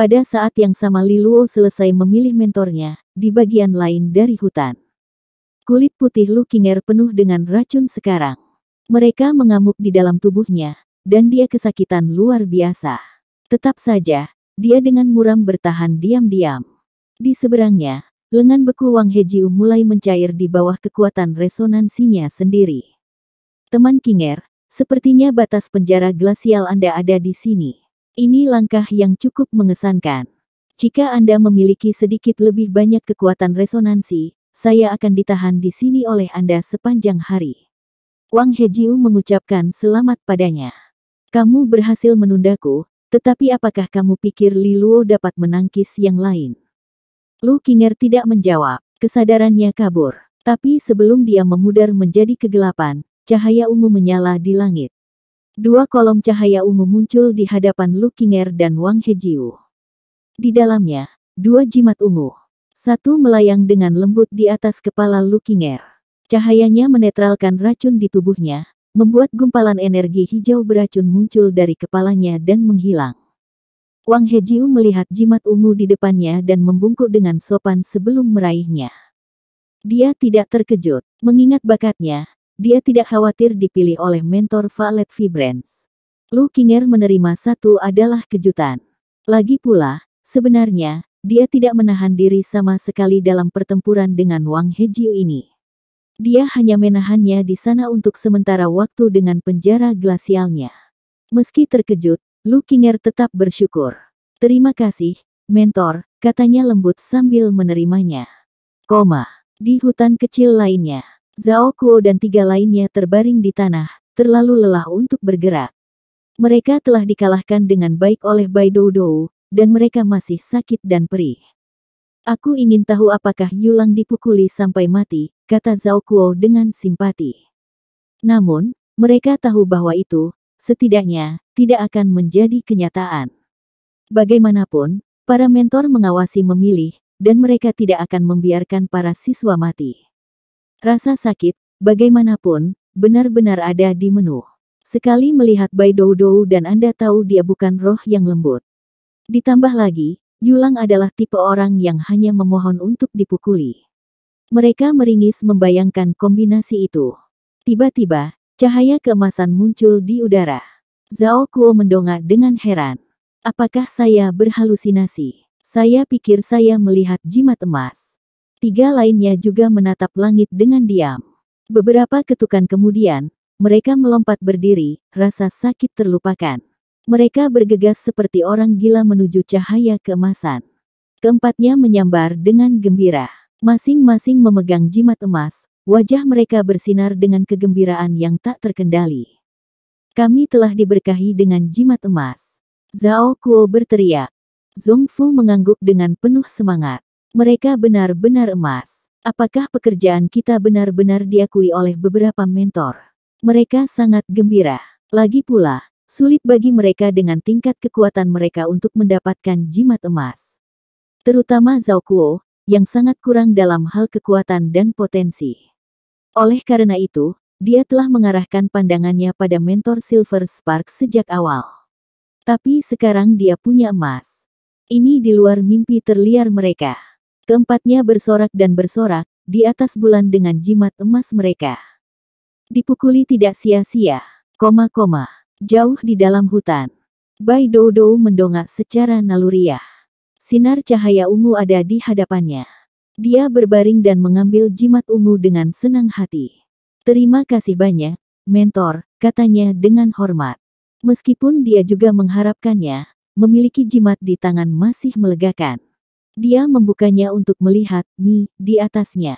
Pada saat yang sama Liluo selesai memilih mentornya, di bagian lain dari hutan. Kulit putih Lu King'er penuh dengan racun sekarang. Mereka mengamuk di dalam tubuhnya, dan dia kesakitan luar biasa. Tetap saja, dia dengan muram bertahan diam-diam. Di seberangnya, lengan beku Wang Hejiu mulai mencair di bawah kekuatan resonansinya sendiri. Teman Kinger, sepertinya batas penjara glasial Anda ada di sini. Ini langkah yang cukup mengesankan. Jika Anda memiliki sedikit lebih banyak kekuatan resonansi, saya akan ditahan di sini oleh Anda sepanjang hari. Wang Hejiu mengucapkan selamat padanya. Kamu berhasil menundaku, tetapi apakah kamu pikir Li Luo dapat menangkis yang lain? Lu Kinger tidak menjawab, kesadarannya kabur. Tapi sebelum dia memudar menjadi kegelapan, cahaya ungu menyala di langit. Dua kolom cahaya ungu muncul di hadapan Lu Qinger dan Wang Hejiu. Di dalamnya, dua jimat ungu. Satu melayang dengan lembut di atas kepala Lu Qinger. Cahayanya menetralkan racun di tubuhnya, membuat gumpalan energi hijau beracun muncul dari kepalanya dan menghilang. Wang Hejiu melihat jimat ungu di depannya dan membungkuk dengan sopan sebelum meraihnya. Dia tidak terkejut, mengingat bakatnya, dia tidak khawatir dipilih oleh mentor Valet Vibrance. Lu Kinger menerima satu adalah kejutan. Lagi pula, sebenarnya, dia tidak menahan diri sama sekali dalam pertempuran dengan Wang Hejiu ini. Dia hanya menahannya di sana untuk sementara waktu dengan penjara glasialnya. Meski terkejut, Lu Kinger tetap bersyukur. Terima kasih, mentor, katanya lembut sambil menerimanya. Koma, di hutan kecil lainnya. Zhao Kuo dan tiga lainnya terbaring di tanah, terlalu lelah untuk bergerak. Mereka telah dikalahkan dengan baik oleh Bai Dou Dou, dan mereka masih sakit dan perih. Aku ingin tahu apakah Yulang dipukuli sampai mati, kata Zhao Kuo dengan simpati. Namun, mereka tahu bahwa itu, setidaknya, tidak akan menjadi kenyataan. Bagaimanapun, para mentor mengawasi memilih, dan mereka tidak akan membiarkan para siswa mati. Rasa sakit, bagaimanapun, benar-benar ada di menu. Sekali melihat Bai Dou Dou dan Anda tahu dia bukan roh yang lembut. Ditambah lagi, Yulang adalah tipe orang yang hanya memohon untuk dipukuli. Mereka meringis membayangkan kombinasi itu. Tiba-tiba, cahaya keemasan muncul di udara. Zhao Kuo mendongak dengan heran. Apakah saya berhalusinasi? Saya pikir saya melihat jimat emas. Tiga lainnya juga menatap langit dengan diam. Beberapa ketukan kemudian, mereka melompat berdiri, rasa sakit terlupakan. Mereka bergegas seperti orang gila menuju cahaya kemasan. Keempatnya menyambar dengan gembira. Masing-masing memegang jimat emas, wajah mereka bersinar dengan kegembiraan yang tak terkendali. Kami telah diberkahi dengan jimat emas. Zhao Kuo berteriak. Zhong Fu mengangguk dengan penuh semangat. Mereka benar-benar emas. Apakah pekerjaan kita benar-benar diakui oleh beberapa mentor? Mereka sangat gembira. Lagi pula, sulit bagi mereka dengan tingkat kekuatan mereka untuk mendapatkan jimat emas. Terutama Zhao Kuo, yang sangat kurang dalam hal kekuatan dan potensi. Oleh karena itu, dia telah mengarahkan pandangannya pada mentor Silver Spark sejak awal. Tapi sekarang dia punya emas. Ini di luar mimpi terliar mereka. Keempatnya bersorak dan bersorak, di atas bulan dengan jimat emas mereka. Dipukuli tidak sia-sia, koma-koma, jauh di dalam hutan. Bai Doudou mendongak secara naluriah. Sinar cahaya ungu ada di hadapannya. Dia berbaring dan mengambil jimat ungu dengan senang hati. Terima kasih banyak, mentor, katanya dengan hormat. Meskipun dia juga mengharapkannya, memiliki jimat di tangan masih melegakan. Dia membukanya untuk melihat Mi di atasnya.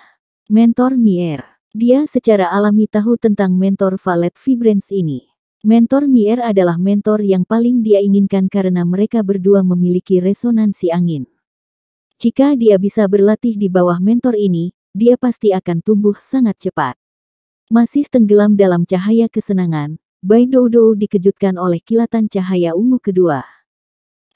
Mentor Mier. Dia secara alami tahu tentang mentor Valet Vibrance ini. Mentor Mier adalah mentor yang paling dia inginkan karena mereka berdua memiliki resonansi angin. Jika dia bisa berlatih di bawah mentor ini, dia pasti akan tumbuh sangat cepat. Masih tenggelam dalam cahaya kesenangan, Bai Doudou dikejutkan oleh kilatan cahaya ungu kedua.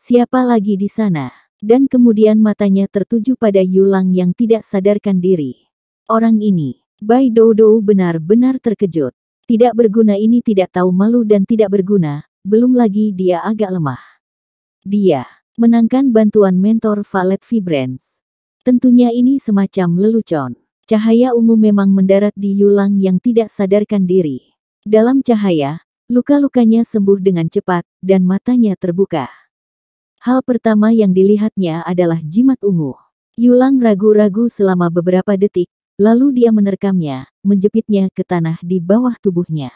Siapa lagi di sana? Dan kemudian matanya tertuju pada Yulang yang tidak sadarkan diri. Orang ini, Bai Doudou benar-benar terkejut. Tidak berguna ini tidak tahu malu dan tidak berguna, belum lagi dia agak lemah. Dia menangkan bantuan mentor Valet Vibrance. Tentunya ini semacam lelucon. Cahaya ungu memang mendarat di Yulang yang tidak sadarkan diri. Dalam cahaya, luka-lukanya sembuh dengan cepat, dan matanya terbuka. Hal pertama yang dilihatnya adalah jimat ungu. Yulang ragu-ragu selama beberapa detik, lalu dia menerkamnya, menjepitnya ke tanah di bawah tubuhnya.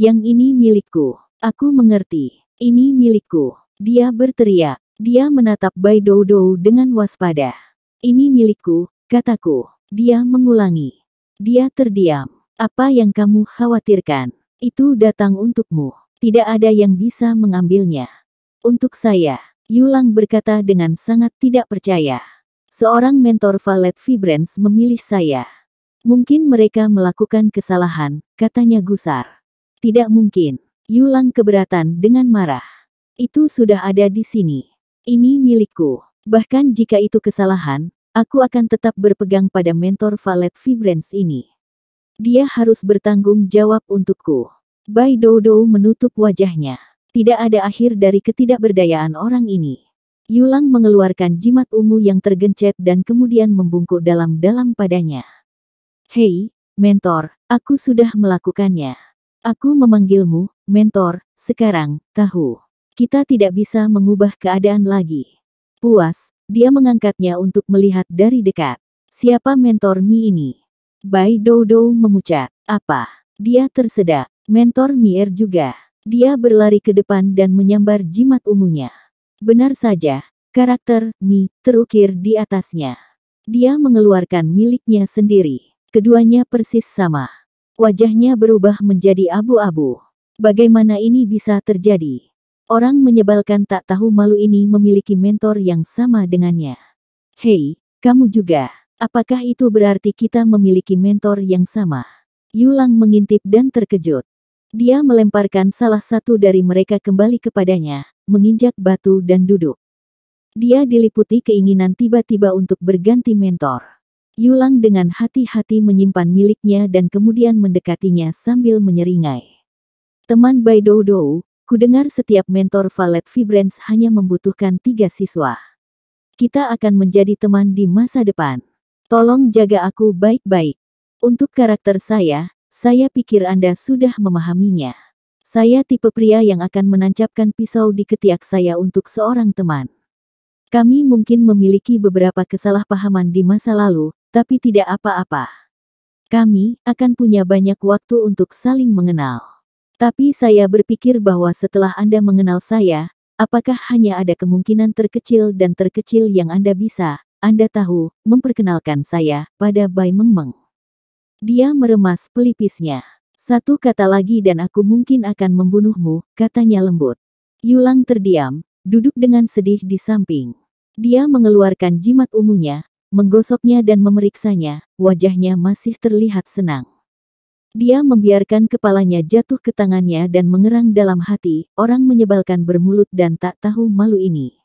Yang ini milikku. Aku mengerti. Ini milikku. Dia berteriak. Dia menatap Bai Dou dengan waspada. Ini milikku, kataku. Dia mengulangi. Dia terdiam. Apa yang kamu khawatirkan? Itu datang untukmu. Tidak ada yang bisa mengambilnya. Untuk saya. Yulang berkata dengan sangat tidak percaya. Seorang mentor Valet Vibrance memilih saya. Mungkin mereka melakukan kesalahan, katanya Gusar. Tidak mungkin. Yulang keberatan dengan marah. Itu sudah ada di sini. Ini milikku. Bahkan jika itu kesalahan, aku akan tetap berpegang pada mentor Valet Vibrance ini. Dia harus bertanggung jawab untukku. Bai Dodo menutup wajahnya. Tidak ada akhir dari ketidakberdayaan orang ini. Yulang mengeluarkan jimat ungu yang tergencet dan kemudian membungkuk dalam-dalam padanya. Hei, mentor, aku sudah melakukannya. Aku memanggilmu, mentor, sekarang, tahu. Kita tidak bisa mengubah keadaan lagi. Puas, dia mengangkatnya untuk melihat dari dekat. Siapa mentor Mi ini? Bai Dodo memucat. Apa? Dia tersedak. Mentor Mier juga. Dia berlari ke depan dan menyambar jimat ungunya. Benar saja, karakter Mi terukir di atasnya. Dia mengeluarkan miliknya sendiri. Keduanya persis sama. Wajahnya berubah menjadi abu-abu. Bagaimana ini bisa terjadi? Orang menyebalkan tak tahu malu ini memiliki mentor yang sama dengannya. Hei, kamu juga. Apakah itu berarti kita memiliki mentor yang sama? Yulang mengintip dan terkejut. Dia melemparkan salah satu dari mereka kembali kepadanya, menginjak batu dan duduk. Dia diliputi keinginan tiba-tiba untuk berganti mentor. Yulang dengan hati-hati menyimpan miliknya dan kemudian mendekatinya sambil menyeringai. Teman Bai Dou Dou, kudengar setiap mentor Valet Vibrance hanya membutuhkan tiga siswa. Kita akan menjadi teman di masa depan. Tolong jaga aku baik-baik. Untuk karakter saya, saya pikir Anda sudah memahaminya. Saya tipe pria yang akan menancapkan pisau di ketiak saya untuk seorang teman. Kami mungkin memiliki beberapa kesalahpahaman di masa lalu, tapi tidak apa-apa. Kami akan punya banyak waktu untuk saling mengenal. Tapi saya berpikir bahwa setelah Anda mengenal saya, apakah hanya ada kemungkinan terkecil dan terkecil yang Anda bisa, Anda tahu, memperkenalkan saya pada Bai Mengmeng. Dia meremas pelipisnya. Satu kata lagi dan aku mungkin akan membunuhmu, katanya lembut. Yulang terdiam, duduk dengan sedih di samping. Dia mengeluarkan jimat ungunya, menggosoknya dan memeriksanya, wajahnya masih terlihat senang. Dia membiarkan kepalanya jatuh ke tangannya dan mengerang dalam hati, orang menyebalkan bermulut dan tak tahu malu ini.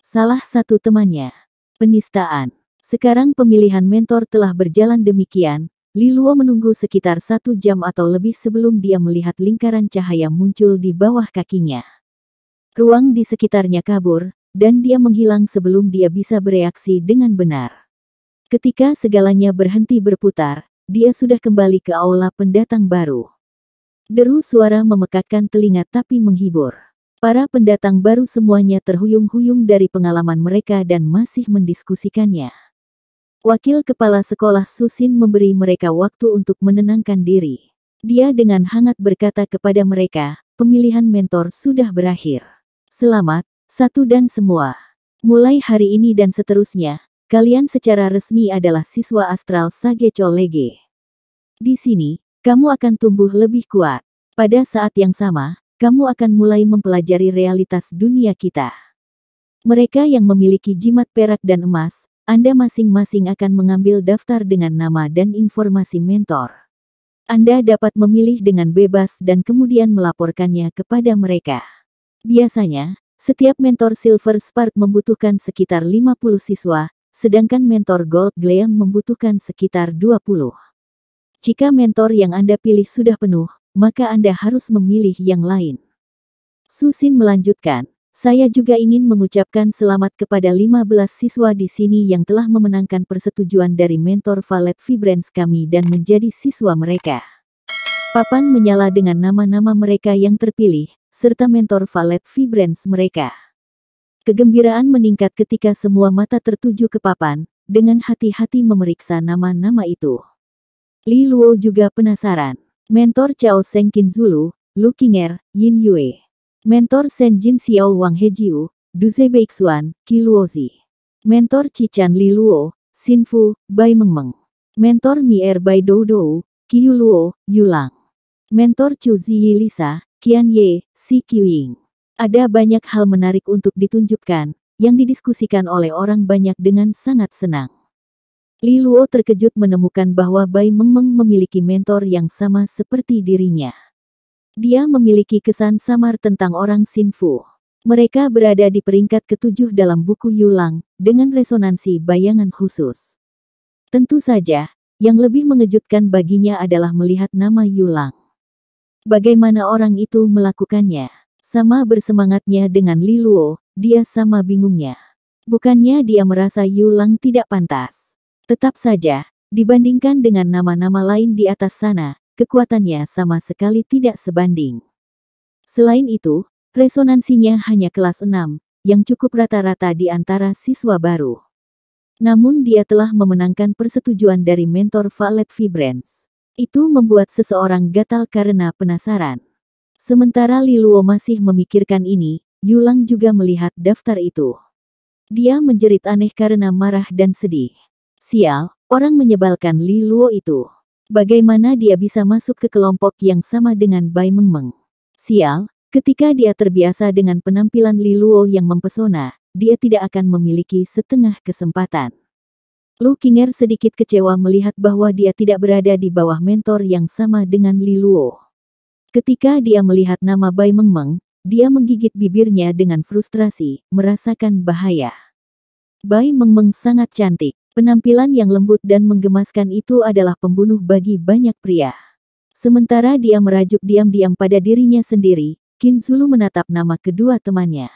Salah satu temannya. Penistaan. Sekarang pemilihan mentor telah berjalan demikian, Liluo menunggu sekitar satu jam atau lebih sebelum dia melihat lingkaran cahaya muncul di bawah kakinya. Ruang di sekitarnya kabur, dan dia menghilang sebelum dia bisa bereaksi dengan benar. Ketika segalanya berhenti berputar, dia sudah kembali ke aula pendatang baru. Deru suara memekakkan telinga tapi menghibur. Para pendatang baru semuanya terhuyung-huyung dari pengalaman mereka dan masih mendiskusikannya. Wakil Kepala Sekolah Susin memberi mereka waktu untuk menenangkan diri. Dia dengan hangat berkata kepada mereka, pemilihan mentor sudah berakhir. Selamat, satu dan semua. Mulai hari ini dan seterusnya, kalian secara resmi adalah siswa astral Sage Cholege. Di sini, kamu akan tumbuh lebih kuat. Pada saat yang sama, kamu akan mulai mempelajari realitas dunia kita. Mereka yang memiliki jimat perak dan emas, anda masing-masing akan mengambil daftar dengan nama dan informasi mentor. Anda dapat memilih dengan bebas dan kemudian melaporkannya kepada mereka. Biasanya, setiap mentor Silver Spark membutuhkan sekitar 50 siswa, sedangkan mentor Gold Gleam membutuhkan sekitar 20. Jika mentor yang Anda pilih sudah penuh, maka Anda harus memilih yang lain. Susin melanjutkan, saya juga ingin mengucapkan selamat kepada 15 siswa di sini yang telah memenangkan persetujuan dari mentor Valet Vibrance kami dan menjadi siswa mereka. Papan menyala dengan nama-nama mereka yang terpilih, serta mentor Valet Vibrance mereka. Kegembiraan meningkat ketika semua mata tertuju ke papan, dengan hati-hati memeriksa nama-nama itu. Li Luo juga penasaran. Mentor Chao Sengkin Zulu, Lu Qinger, Yin Yue. Mentor Jin Xiao Wang Hejiu, Duze Beixuan, Kiluozi. Mentor Cican Li Luo, Sinfu, Bai Mengmeng. Mentor Mi Mier Bai Dou Dou, Yu Luo, Yulang. Mentor Chu Ziyi Lisa, Qian Ye, Si Ying. Ada banyak hal menarik untuk ditunjukkan, yang didiskusikan oleh orang banyak dengan sangat senang. Li Luo terkejut menemukan bahwa Bai Mengmeng memiliki mentor yang sama seperti dirinya. Dia memiliki kesan samar tentang orang Sinfu. Mereka berada di peringkat ketujuh dalam buku Yulang, dengan resonansi bayangan khusus. Tentu saja, yang lebih mengejutkan baginya adalah melihat nama Yulang. Bagaimana orang itu melakukannya? Sama bersemangatnya dengan Luo, dia sama bingungnya. Bukannya dia merasa Yulang tidak pantas. Tetap saja, dibandingkan dengan nama-nama lain di atas sana, kekuatannya sama sekali tidak sebanding. Selain itu, resonansinya hanya kelas 6, yang cukup rata-rata di antara siswa baru. Namun dia telah memenangkan persetujuan dari mentor Valet Vibrance. Itu membuat seseorang gatal karena penasaran. Sementara Liluo masih memikirkan ini, Yulang juga melihat daftar itu. Dia menjerit aneh karena marah dan sedih. Sial, orang menyebalkan Liluo itu. Bagaimana dia bisa masuk ke kelompok yang sama dengan Bai Mengmeng? Sial, ketika dia terbiasa dengan penampilan Li Luo yang mempesona, dia tidak akan memiliki setengah kesempatan. Lu Kinger sedikit kecewa melihat bahwa dia tidak berada di bawah mentor yang sama dengan Li Luo. Ketika dia melihat nama Bai Mengmeng, dia menggigit bibirnya dengan frustrasi, merasakan bahaya. Bai Mengmeng sangat cantik, Penampilan yang lembut dan menggemaskan itu adalah pembunuh bagi banyak pria. Sementara dia merajuk diam-diam pada dirinya sendiri, Qin Zulu menatap nama kedua temannya.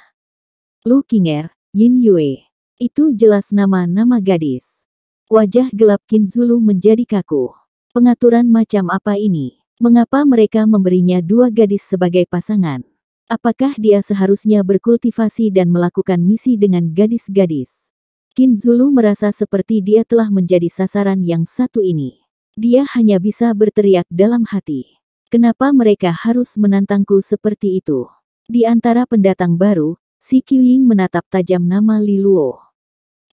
Lu Qinger, Yin Yue. Itu jelas nama-nama gadis. Wajah gelap Qin Zulu menjadi kaku. Pengaturan macam apa ini? Mengapa mereka memberinya dua gadis sebagai pasangan? Apakah dia seharusnya berkultivasi dan melakukan misi dengan gadis-gadis? Kin Zulu merasa seperti dia telah menjadi sasaran yang satu ini. Dia hanya bisa berteriak dalam hati. Kenapa mereka harus menantangku seperti itu? Di antara pendatang baru, si Ying menatap tajam nama Li Luo.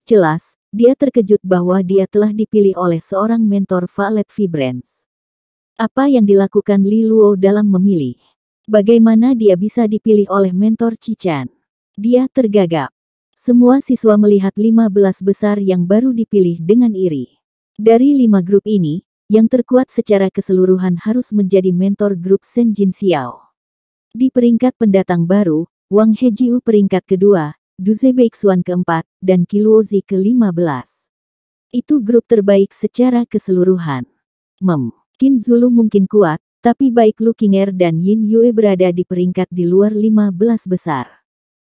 Jelas, dia terkejut bahwa dia telah dipilih oleh seorang mentor Valet Vibrance. Apa yang dilakukan Li Luo dalam memilih? Bagaimana dia bisa dipilih oleh mentor Cichan? Dia tergagap. Semua siswa melihat 15 besar yang baru dipilih dengan iri. Dari lima grup ini, yang terkuat secara keseluruhan harus menjadi mentor grup Jin Xiao. Di peringkat pendatang baru, Wang Hejiu peringkat kedua, Du Duze Beixuan keempat, dan Kiluozi ke-15. Itu grup terbaik secara keseluruhan. Mem, Qin Zulu mungkin kuat, tapi baik Lu Qinger dan Yin Yue berada di peringkat di luar 15 besar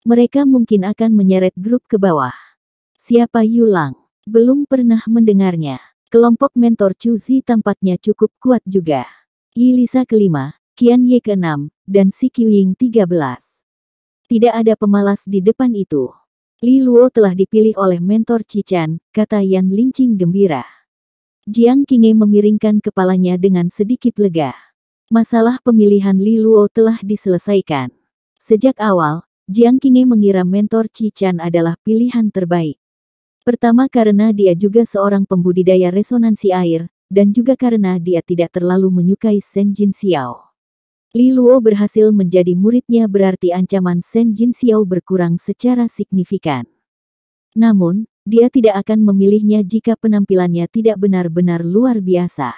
mereka mungkin akan menyeret grup ke bawah. Siapa Yulang? Belum pernah mendengarnya. Kelompok mentor Chu Zi tampaknya cukup kuat juga. Yilisa kelima, Qian Ye keenam, dan Si Qiying tiga belas. Tidak ada pemalas di depan itu. Li Luo telah dipilih oleh mentor Cican, kata Yan Lingqing gembira. Jiang Qingye memiringkan kepalanya dengan sedikit lega. Masalah pemilihan Li Luo telah diselesaikan. Sejak awal, Jiang Qing'e mengira mentor Cichan adalah pilihan terbaik. Pertama karena dia juga seorang pembudidaya resonansi air, dan juga karena dia tidak terlalu menyukai Shen Jin Xiao. Li Luo berhasil menjadi muridnya berarti ancaman Shen Jin Xiao berkurang secara signifikan. Namun, dia tidak akan memilihnya jika penampilannya tidak benar-benar luar biasa.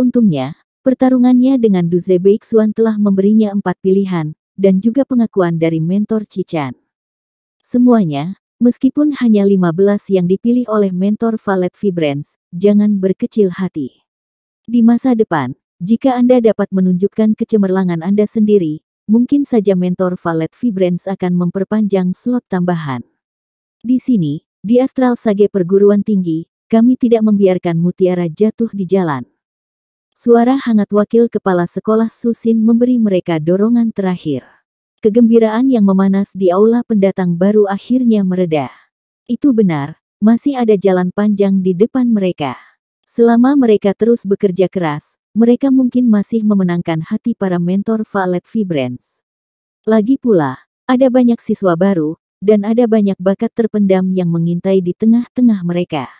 Untungnya, pertarungannya dengan Du Beixuan telah memberinya empat pilihan, dan juga pengakuan dari mentor Cican. Semuanya, meskipun hanya 15 yang dipilih oleh mentor Valet Vibrance, jangan berkecil hati. Di masa depan, jika Anda dapat menunjukkan kecemerlangan Anda sendiri, mungkin saja mentor Valet Vibrance akan memperpanjang slot tambahan. Di sini, di Astral Sage Perguruan Tinggi, kami tidak membiarkan mutiara jatuh di jalan. Suara hangat wakil kepala sekolah Susin memberi mereka dorongan terakhir. Kegembiraan yang memanas di aula pendatang baru akhirnya mereda. Itu benar, masih ada jalan panjang di depan mereka. Selama mereka terus bekerja keras, mereka mungkin masih memenangkan hati para mentor Valet Vibrance. Lagi pula, ada banyak siswa baru, dan ada banyak bakat terpendam yang mengintai di tengah-tengah mereka.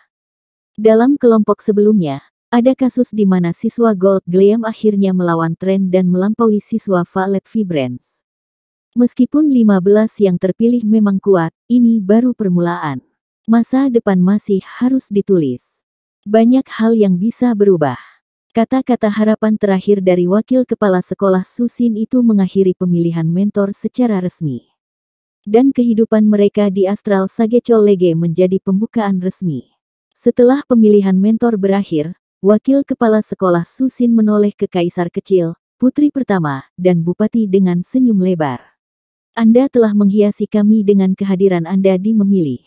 Dalam kelompok sebelumnya, ada kasus di mana siswa Gold Gleam akhirnya melawan tren dan melampaui siswa Valet Vibrance. Meskipun 15 yang terpilih memang kuat, ini baru permulaan. Masa depan masih harus ditulis. Banyak hal yang bisa berubah. Kata-kata harapan terakhir dari Wakil Kepala Sekolah Susin itu mengakhiri pemilihan mentor secara resmi. Dan kehidupan mereka di Astral Sagecol Lege menjadi pembukaan resmi. Setelah pemilihan mentor berakhir, Wakil Kepala Sekolah Susin menoleh ke Kaisar kecil, putri pertama, dan bupati dengan senyum lebar. Anda telah menghiasi kami dengan kehadiran Anda di memilih.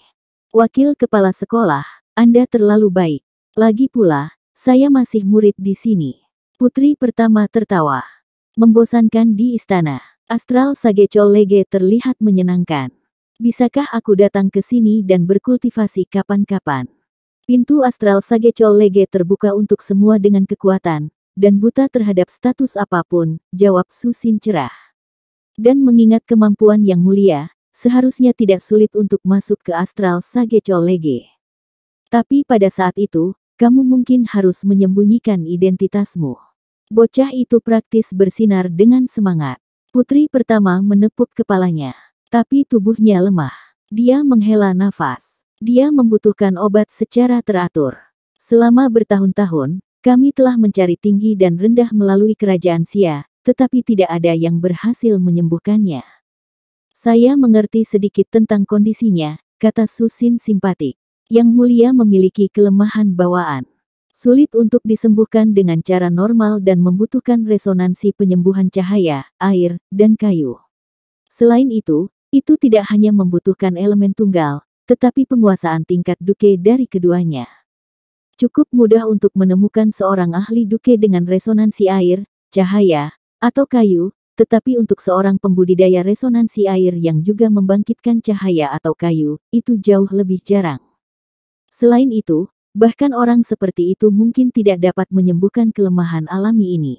Wakil Kepala Sekolah, Anda terlalu baik. Lagi pula, saya masih murid di sini. Putri pertama tertawa. Membosankan di istana. Astral Sagecol Lege terlihat menyenangkan. Bisakah aku datang ke sini dan berkultivasi kapan-kapan? Pintu astral Sagecol Lege terbuka untuk semua dengan kekuatan, dan buta terhadap status apapun, jawab Susin cerah. Dan mengingat kemampuan yang mulia, seharusnya tidak sulit untuk masuk ke astral Sagecol Lege. Tapi pada saat itu, kamu mungkin harus menyembunyikan identitasmu. Bocah itu praktis bersinar dengan semangat. Putri pertama menepuk kepalanya, tapi tubuhnya lemah. Dia menghela nafas. Dia membutuhkan obat secara teratur. Selama bertahun-tahun, kami telah mencari tinggi dan rendah melalui kerajaan Sia, tetapi tidak ada yang berhasil menyembuhkannya. Saya mengerti sedikit tentang kondisinya, kata Susin simpatik. Yang mulia memiliki kelemahan bawaan. Sulit untuk disembuhkan dengan cara normal dan membutuhkan resonansi penyembuhan cahaya, air, dan kayu. Selain itu, itu tidak hanya membutuhkan elemen tunggal, tetapi penguasaan tingkat duke dari keduanya. Cukup mudah untuk menemukan seorang ahli duke dengan resonansi air, cahaya, atau kayu, tetapi untuk seorang pembudidaya resonansi air yang juga membangkitkan cahaya atau kayu, itu jauh lebih jarang. Selain itu, bahkan orang seperti itu mungkin tidak dapat menyembuhkan kelemahan alami ini.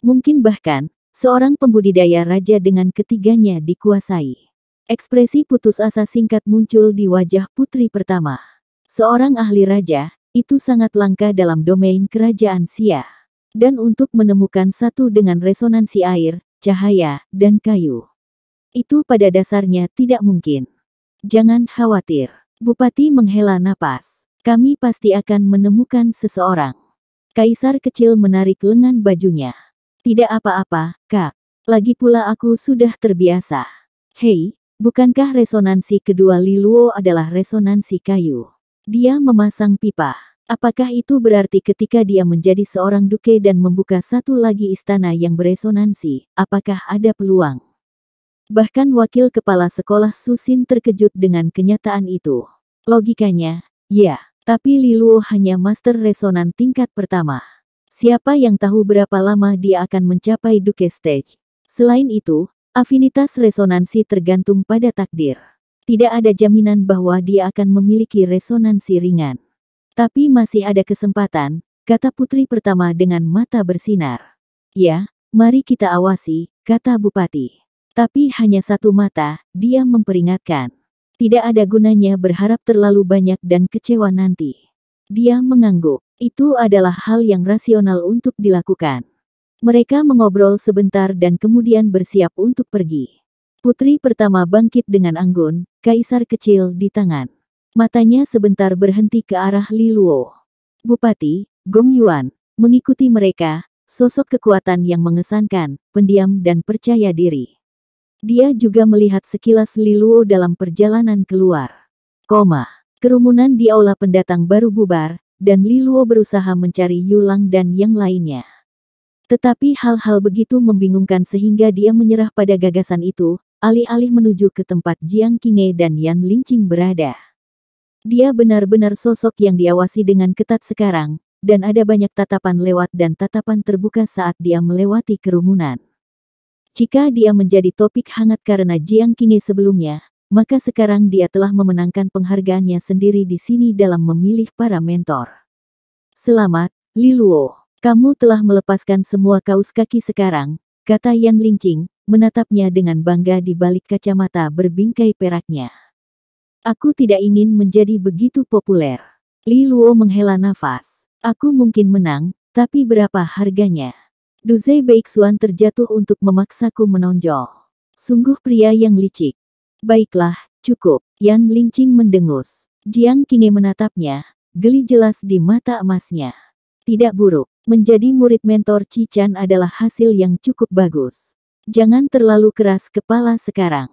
Mungkin bahkan, seorang pembudidaya raja dengan ketiganya dikuasai. Ekspresi putus asa singkat muncul di wajah putri pertama. Seorang ahli raja, itu sangat langka dalam domain kerajaan Sia. Dan untuk menemukan satu dengan resonansi air, cahaya, dan kayu. Itu pada dasarnya tidak mungkin. Jangan khawatir. Bupati menghela napas. Kami pasti akan menemukan seseorang. Kaisar kecil menarik lengan bajunya. Tidak apa-apa, Kak. Lagi pula aku sudah terbiasa. Hei, Bukankah resonansi kedua Liluo adalah resonansi kayu? Dia memasang pipa. Apakah itu berarti ketika dia menjadi seorang duke dan membuka satu lagi istana yang beresonansi, apakah ada peluang? Bahkan wakil kepala sekolah Susin terkejut dengan kenyataan itu. Logikanya, ya, tapi Liluo hanya master resonan tingkat pertama. Siapa yang tahu berapa lama dia akan mencapai Duke Stage? Selain itu, Afinitas resonansi tergantung pada takdir. Tidak ada jaminan bahwa dia akan memiliki resonansi ringan. Tapi masih ada kesempatan, kata putri pertama dengan mata bersinar. Ya, mari kita awasi, kata bupati. Tapi hanya satu mata, dia memperingatkan. Tidak ada gunanya berharap terlalu banyak dan kecewa nanti. Dia mengangguk. Itu adalah hal yang rasional untuk dilakukan. Mereka mengobrol sebentar dan kemudian bersiap untuk pergi. Putri pertama bangkit dengan anggun, kaisar kecil di tangan. Matanya sebentar berhenti ke arah Li Luo. Bupati, Gong Yuan, mengikuti mereka, sosok kekuatan yang mengesankan, pendiam dan percaya diri. Dia juga melihat sekilas Li Luo dalam perjalanan keluar. Koma, kerumunan di aula pendatang baru bubar, dan Li Luo berusaha mencari Yulang dan yang lainnya. Tetapi hal-hal begitu membingungkan sehingga dia menyerah pada gagasan itu, alih-alih menuju ke tempat Jiang Qing'e dan Yan Lingqing berada. Dia benar-benar sosok yang diawasi dengan ketat sekarang, dan ada banyak tatapan lewat dan tatapan terbuka saat dia melewati kerumunan. Jika dia menjadi topik hangat karena Jiang Qing'e sebelumnya, maka sekarang dia telah memenangkan penghargaannya sendiri di sini dalam memilih para mentor. Selamat, Liluo. Kamu telah melepaskan semua kaos kaki sekarang, kata Yan Lingjing, menatapnya dengan bangga di balik kacamata berbingkai peraknya. Aku tidak ingin menjadi begitu populer. Li Luo menghela nafas. Aku mungkin menang, tapi berapa harganya? Duzei Beixuan terjatuh untuk memaksaku menonjol. Sungguh pria yang licik. Baiklah, cukup. Yan Lingqing mendengus. Jiang Qinge menatapnya, geli jelas di mata emasnya. Tidak buruk. Menjadi murid mentor Cican adalah hasil yang cukup bagus. Jangan terlalu keras kepala sekarang.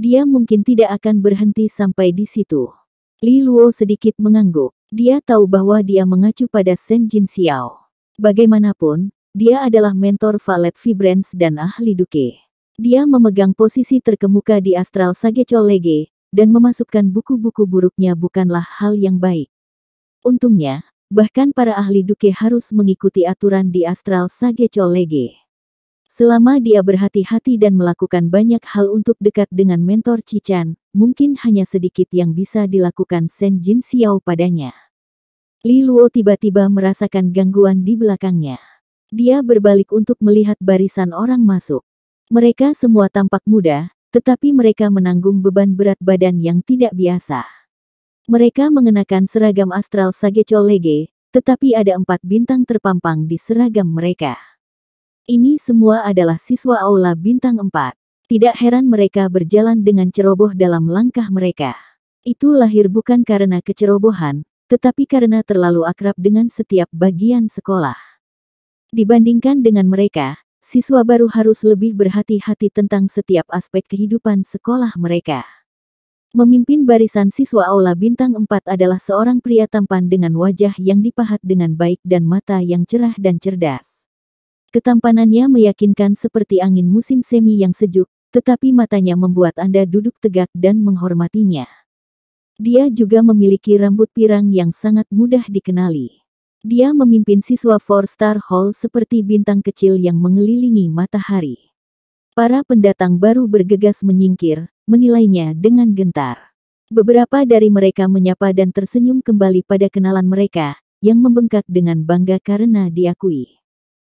Dia mungkin tidak akan berhenti sampai di situ. Li Luo sedikit mengangguk. Dia tahu bahwa dia mengacu pada Shen Jin Xiao. Bagaimanapun, dia adalah mentor Valet Vibrance dan ahli Duke. Dia memegang posisi terkemuka di Astral Sage Lege, dan memasukkan buku-buku buruknya bukanlah hal yang baik. Untungnya, Bahkan para ahli Duke harus mengikuti aturan di Astral Sage Lege. Selama dia berhati-hati dan melakukan banyak hal untuk dekat dengan mentor Cican, mungkin hanya sedikit yang bisa dilakukan Sen Jin Xiao padanya. Li Luo tiba-tiba merasakan gangguan di belakangnya. Dia berbalik untuk melihat barisan orang masuk. Mereka semua tampak muda, tetapi mereka menanggung beban berat badan yang tidak biasa. Mereka mengenakan seragam astral Sage Lege, tetapi ada empat bintang terpampang di seragam mereka. Ini semua adalah siswa aula bintang empat. Tidak heran mereka berjalan dengan ceroboh dalam langkah mereka. Itu lahir bukan karena kecerobohan, tetapi karena terlalu akrab dengan setiap bagian sekolah. Dibandingkan dengan mereka, siswa baru harus lebih berhati-hati tentang setiap aspek kehidupan sekolah mereka. Memimpin barisan siswa Aula Bintang 4 adalah seorang pria tampan dengan wajah yang dipahat dengan baik dan mata yang cerah dan cerdas. Ketampanannya meyakinkan seperti angin musim semi yang sejuk, tetapi matanya membuat Anda duduk tegak dan menghormatinya. Dia juga memiliki rambut pirang yang sangat mudah dikenali. Dia memimpin siswa Four Star Hall seperti bintang kecil yang mengelilingi matahari. Para pendatang baru bergegas menyingkir, menilainya dengan gentar. Beberapa dari mereka menyapa dan tersenyum kembali pada kenalan mereka, yang membengkak dengan bangga karena diakui.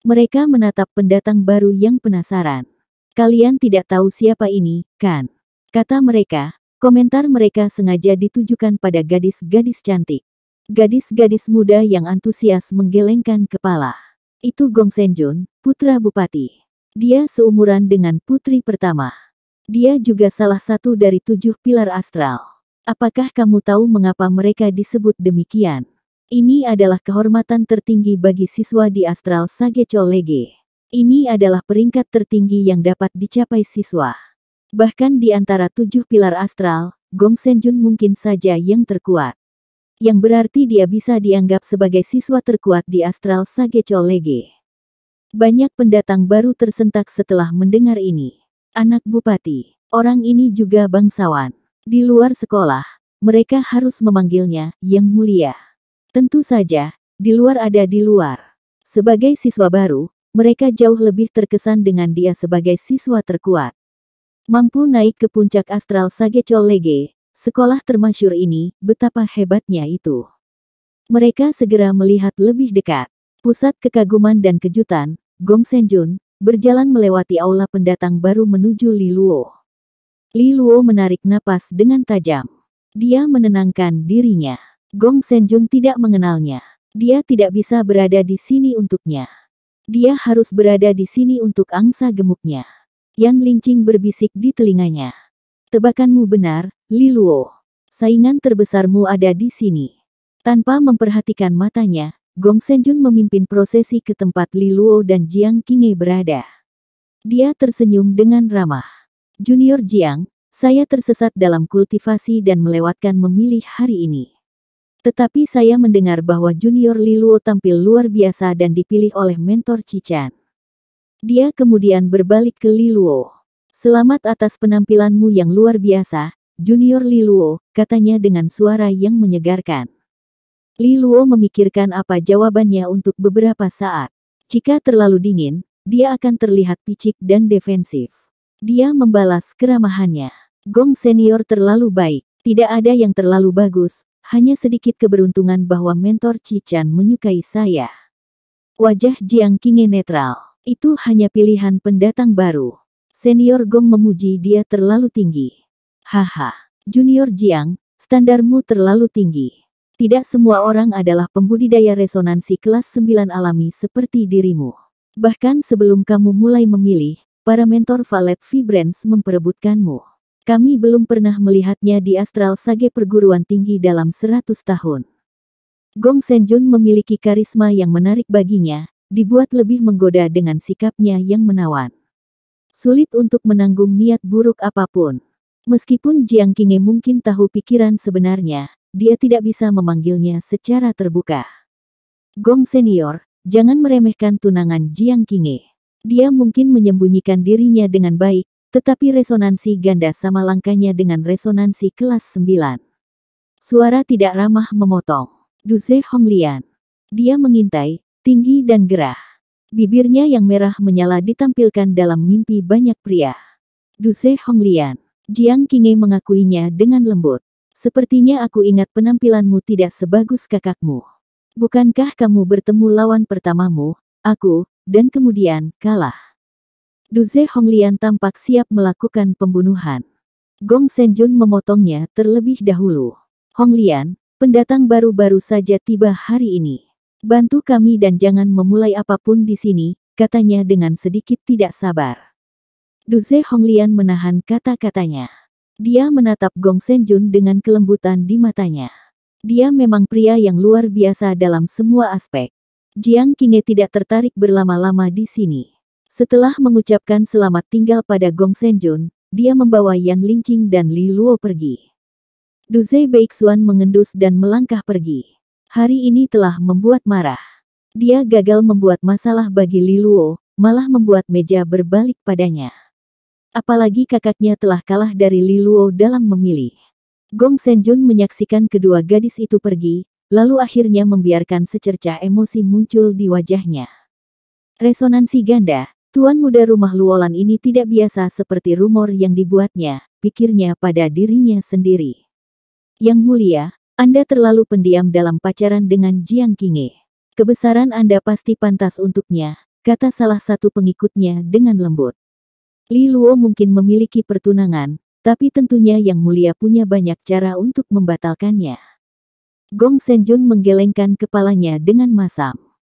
Mereka menatap pendatang baru yang penasaran. Kalian tidak tahu siapa ini, kan? Kata mereka, komentar mereka sengaja ditujukan pada gadis-gadis cantik. Gadis-gadis muda yang antusias menggelengkan kepala. Itu Gong Senjun, putra bupati. Dia seumuran dengan putri pertama. Dia juga salah satu dari tujuh pilar astral. Apakah kamu tahu mengapa mereka disebut demikian? Ini adalah kehormatan tertinggi bagi siswa di astral Sage Cholege. Ini adalah peringkat tertinggi yang dapat dicapai siswa. Bahkan di antara tujuh pilar astral, Gong Senjun mungkin saja yang terkuat. Yang berarti dia bisa dianggap sebagai siswa terkuat di astral Sage Cholege. Banyak pendatang baru tersentak setelah mendengar ini. Anak bupati, orang ini juga bangsawan. Di luar sekolah, mereka harus memanggilnya Yang Mulia. Tentu saja, di luar ada di luar. Sebagai siswa baru, mereka jauh lebih terkesan dengan dia sebagai siswa terkuat. Mampu naik ke puncak astral Sagecol Lege, sekolah termasyur ini, betapa hebatnya itu. Mereka segera melihat lebih dekat. Pusat kekaguman dan kejutan, Gong Senjun, berjalan melewati aula pendatang baru menuju Li Luo. Li Luo menarik napas dengan tajam. Dia menenangkan dirinya. Gong Senjun tidak mengenalnya. Dia tidak bisa berada di sini untuknya. Dia harus berada di sini untuk angsa gemuknya. Yan Lingqing berbisik di telinganya. Tebakanmu benar, Li Luo. Saingan terbesarmu ada di sini. Tanpa memperhatikan matanya, Gong Senjun memimpin prosesi ke tempat Li Luo dan Jiang Qinghe berada. Dia tersenyum dengan ramah. Junior Jiang, saya tersesat dalam kultivasi dan melewatkan memilih hari ini. Tetapi saya mendengar bahwa Junior Li Luo tampil luar biasa dan dipilih oleh mentor Cican. Dia kemudian berbalik ke Li Luo. Selamat atas penampilanmu yang luar biasa, Junior Li Luo, katanya dengan suara yang menyegarkan. Li Luo memikirkan apa jawabannya untuk beberapa saat. Jika terlalu dingin, dia akan terlihat picik dan defensif. Dia membalas keramahannya. Gong senior terlalu baik, tidak ada yang terlalu bagus, hanya sedikit keberuntungan bahwa mentor Cican menyukai saya. Wajah Jiang Qingye netral. Itu hanya pilihan pendatang baru. Senior Gong memuji dia terlalu tinggi. Haha, Junior Jiang, standarmu terlalu tinggi. Tidak semua orang adalah pembudidaya resonansi kelas 9 alami seperti dirimu. Bahkan sebelum kamu mulai memilih, para mentor Valet vibrans memperebutkanmu. Kami belum pernah melihatnya di astral sage perguruan tinggi dalam 100 tahun. Gong Senjun memiliki karisma yang menarik baginya, dibuat lebih menggoda dengan sikapnya yang menawan. Sulit untuk menanggung niat buruk apapun. Meskipun Jiang Kinge mungkin tahu pikiran sebenarnya, dia tidak bisa memanggilnya secara terbuka. Gong senior, jangan meremehkan tunangan Jiang Qingye. Dia mungkin menyembunyikan dirinya dengan baik, tetapi resonansi ganda sama langkahnya dengan resonansi kelas 9. Suara tidak ramah memotong. Hong Honglian. Dia mengintai, tinggi dan gerah. Bibirnya yang merah menyala ditampilkan dalam mimpi banyak pria. Hong Honglian. Jiang Qingye mengakuinya dengan lembut. Sepertinya aku ingat penampilanmu tidak sebagus kakakmu. Bukankah kamu bertemu lawan pertamamu, aku, dan kemudian kalah? Duze Honglian tampak siap melakukan pembunuhan. Gong Senjun memotongnya terlebih dahulu. Honglian, pendatang baru-baru saja tiba hari ini. Bantu kami dan jangan memulai apapun di sini, katanya dengan sedikit tidak sabar. Duze Honglian menahan kata-katanya. Dia menatap Gong Senjun dengan kelembutan di matanya. Dia memang pria yang luar biasa dalam semua aspek. Jiang Qinge tidak tertarik berlama-lama di sini. Setelah mengucapkan selamat tinggal pada Gong Senjun, dia membawa Yan Lingqing dan Li Luo pergi. Duze Beixuan mengendus dan melangkah pergi. Hari ini telah membuat marah. Dia gagal membuat masalah bagi Li Luo, malah membuat meja berbalik padanya. Apalagi kakaknya telah kalah dari Li Luo dalam memilih. Gong Senjun menyaksikan kedua gadis itu pergi, lalu akhirnya membiarkan secercah emosi muncul di wajahnya. Resonansi ganda, tuan muda rumah Luolan ini tidak biasa seperti rumor yang dibuatnya, pikirnya pada dirinya sendiri. Yang mulia, Anda terlalu pendiam dalam pacaran dengan Jiang Qinghe. Kebesaran Anda pasti pantas untuknya, kata salah satu pengikutnya dengan lembut. Li Luo mungkin memiliki pertunangan, tapi tentunya yang mulia punya banyak cara untuk membatalkannya. Gong Senjun menggelengkan kepalanya dengan masam.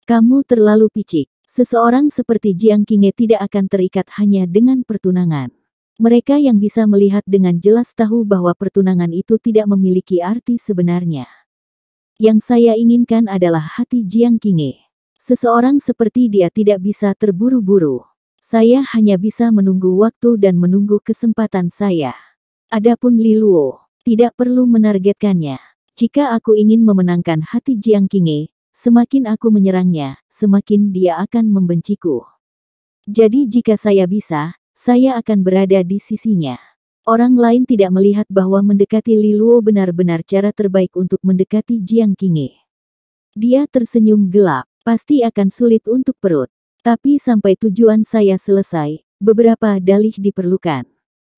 Kamu terlalu picik. Seseorang seperti Jiang Qingye tidak akan terikat hanya dengan pertunangan. Mereka yang bisa melihat dengan jelas tahu bahwa pertunangan itu tidak memiliki arti sebenarnya. Yang saya inginkan adalah hati Jiang Qingye. Seseorang seperti dia tidak bisa terburu-buru. Saya hanya bisa menunggu waktu dan menunggu kesempatan saya. Adapun Liluo, tidak perlu menargetkannya. Jika aku ingin memenangkan hati Jiang Qing'e, semakin aku menyerangnya, semakin dia akan membenciku. Jadi jika saya bisa, saya akan berada di sisinya. Orang lain tidak melihat bahwa mendekati Liluo benar-benar cara terbaik untuk mendekati Jiang Qing'e. Dia tersenyum gelap, pasti akan sulit untuk perut. Tapi sampai tujuan saya selesai, beberapa dalih diperlukan.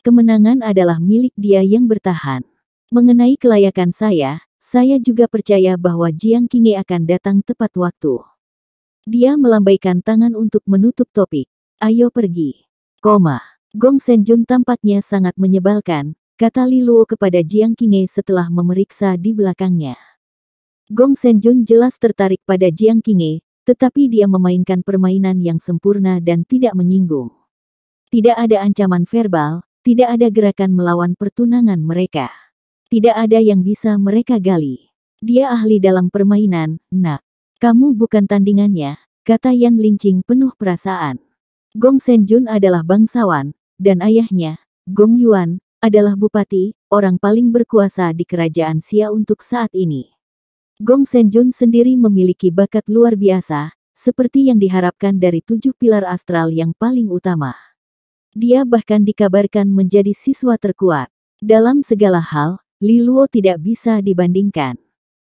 Kemenangan adalah milik dia yang bertahan. Mengenai kelayakan saya, saya juga percaya bahwa Jiang Qingye akan datang tepat waktu. Dia melambaikan tangan untuk menutup topik. Ayo pergi. Koma. Gong Senjun tampaknya sangat menyebalkan, kata Li Luo kepada Jiang Qingye setelah memeriksa di belakangnya. Gong Senjun jelas tertarik pada Jiang Qingye tetapi dia memainkan permainan yang sempurna dan tidak menyinggung. Tidak ada ancaman verbal, tidak ada gerakan melawan pertunangan mereka. Tidak ada yang bisa mereka gali. Dia ahli dalam permainan, nak. Kamu bukan tandingannya, kata Yan Linqing penuh perasaan. Gong Senjun adalah bangsawan, dan ayahnya, Gong Yuan, adalah bupati, orang paling berkuasa di kerajaan Xia untuk saat ini. Gong Senjun sendiri memiliki bakat luar biasa, seperti yang diharapkan dari tujuh pilar astral yang paling utama. Dia bahkan dikabarkan menjadi siswa terkuat. Dalam segala hal, Li Luo tidak bisa dibandingkan.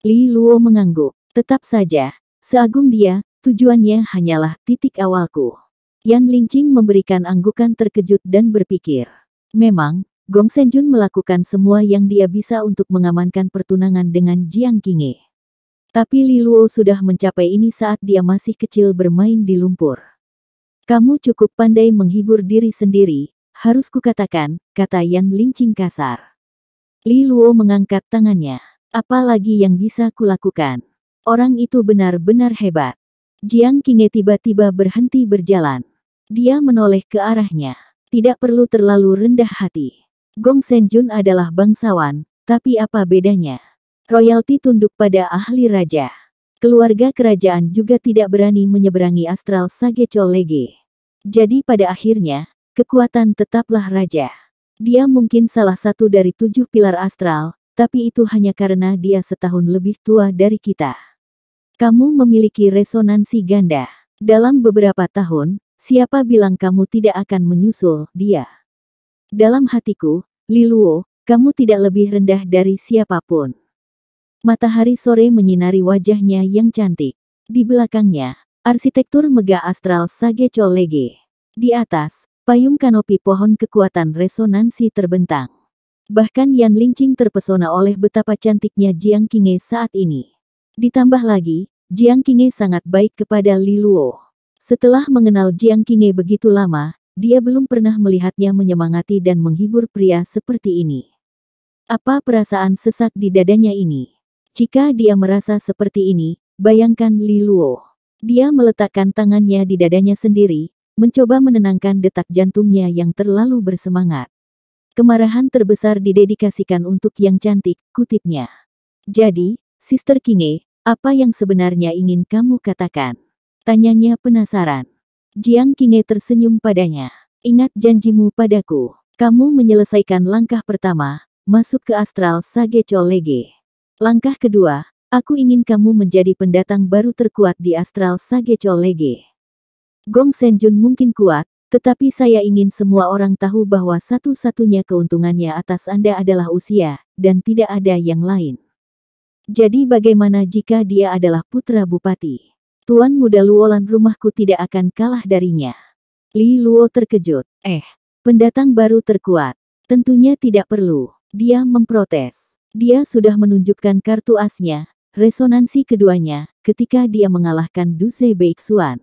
Li Luo mengangguk. Tetap saja, seagung dia, tujuannya hanyalah titik awalku. Yan Lingqing memberikan anggukan terkejut dan berpikir. Memang, Gong Senjun melakukan semua yang dia bisa untuk mengamankan pertunangan dengan Jiang Qingye. Tapi Liluo sudah mencapai ini saat dia masih kecil bermain di lumpur. Kamu cukup pandai menghibur diri sendiri, harus kukatakan, kata Yan Lingqing kasar. Liluo mengangkat tangannya. Apa lagi yang bisa kulakukan? Orang itu benar-benar hebat. Jiang Qingye tiba-tiba berhenti berjalan. Dia menoleh ke arahnya. Tidak perlu terlalu rendah hati. Gong Senjun adalah bangsawan, tapi apa bedanya? Royalti tunduk pada ahli raja. Keluarga kerajaan juga tidak berani menyeberangi astral Sagecolege. Cholege. Jadi pada akhirnya, kekuatan tetaplah raja. Dia mungkin salah satu dari tujuh pilar astral, tapi itu hanya karena dia setahun lebih tua dari kita. Kamu memiliki resonansi ganda. Dalam beberapa tahun, siapa bilang kamu tidak akan menyusul dia? Dalam hatiku, Liluo, kamu tidak lebih rendah dari siapapun. Matahari sore menyinari wajahnya yang cantik. Di belakangnya, arsitektur megah astral Sage Cholege. Di atas, payung kanopi pohon kekuatan resonansi terbentang. Bahkan Yan Lingqing terpesona oleh betapa cantiknya Jiang Qinge saat ini. Ditambah lagi, Jiang Qinge sangat baik kepada Li Luo. Setelah mengenal Jiang Qinge begitu lama, dia belum pernah melihatnya menyemangati dan menghibur pria seperti ini. Apa perasaan sesak di dadanya ini? Jika dia merasa seperti ini, bayangkan Li Luo. Dia meletakkan tangannya di dadanya sendiri, mencoba menenangkan detak jantungnya yang terlalu bersemangat. Kemarahan terbesar didedikasikan untuk yang cantik, kutipnya. Jadi, Sister Kinge, apa yang sebenarnya ingin kamu katakan? Tanyanya penasaran. Jiang Kinge tersenyum padanya. Ingat janjimu padaku. Kamu menyelesaikan langkah pertama, masuk ke astral Sage Cholege. Langkah kedua, aku ingin kamu menjadi pendatang baru terkuat di Astral Sage Lege. Gong Senjun mungkin kuat, tetapi saya ingin semua orang tahu bahwa satu-satunya keuntungannya atas Anda adalah usia, dan tidak ada yang lain. Jadi bagaimana jika dia adalah putra bupati? Tuan muda Luolan rumahku tidak akan kalah darinya. Li Luo terkejut. Eh, pendatang baru terkuat. Tentunya tidak perlu. Dia memprotes. Dia sudah menunjukkan kartu asnya, resonansi keduanya, ketika dia mengalahkan Duze Beixuan.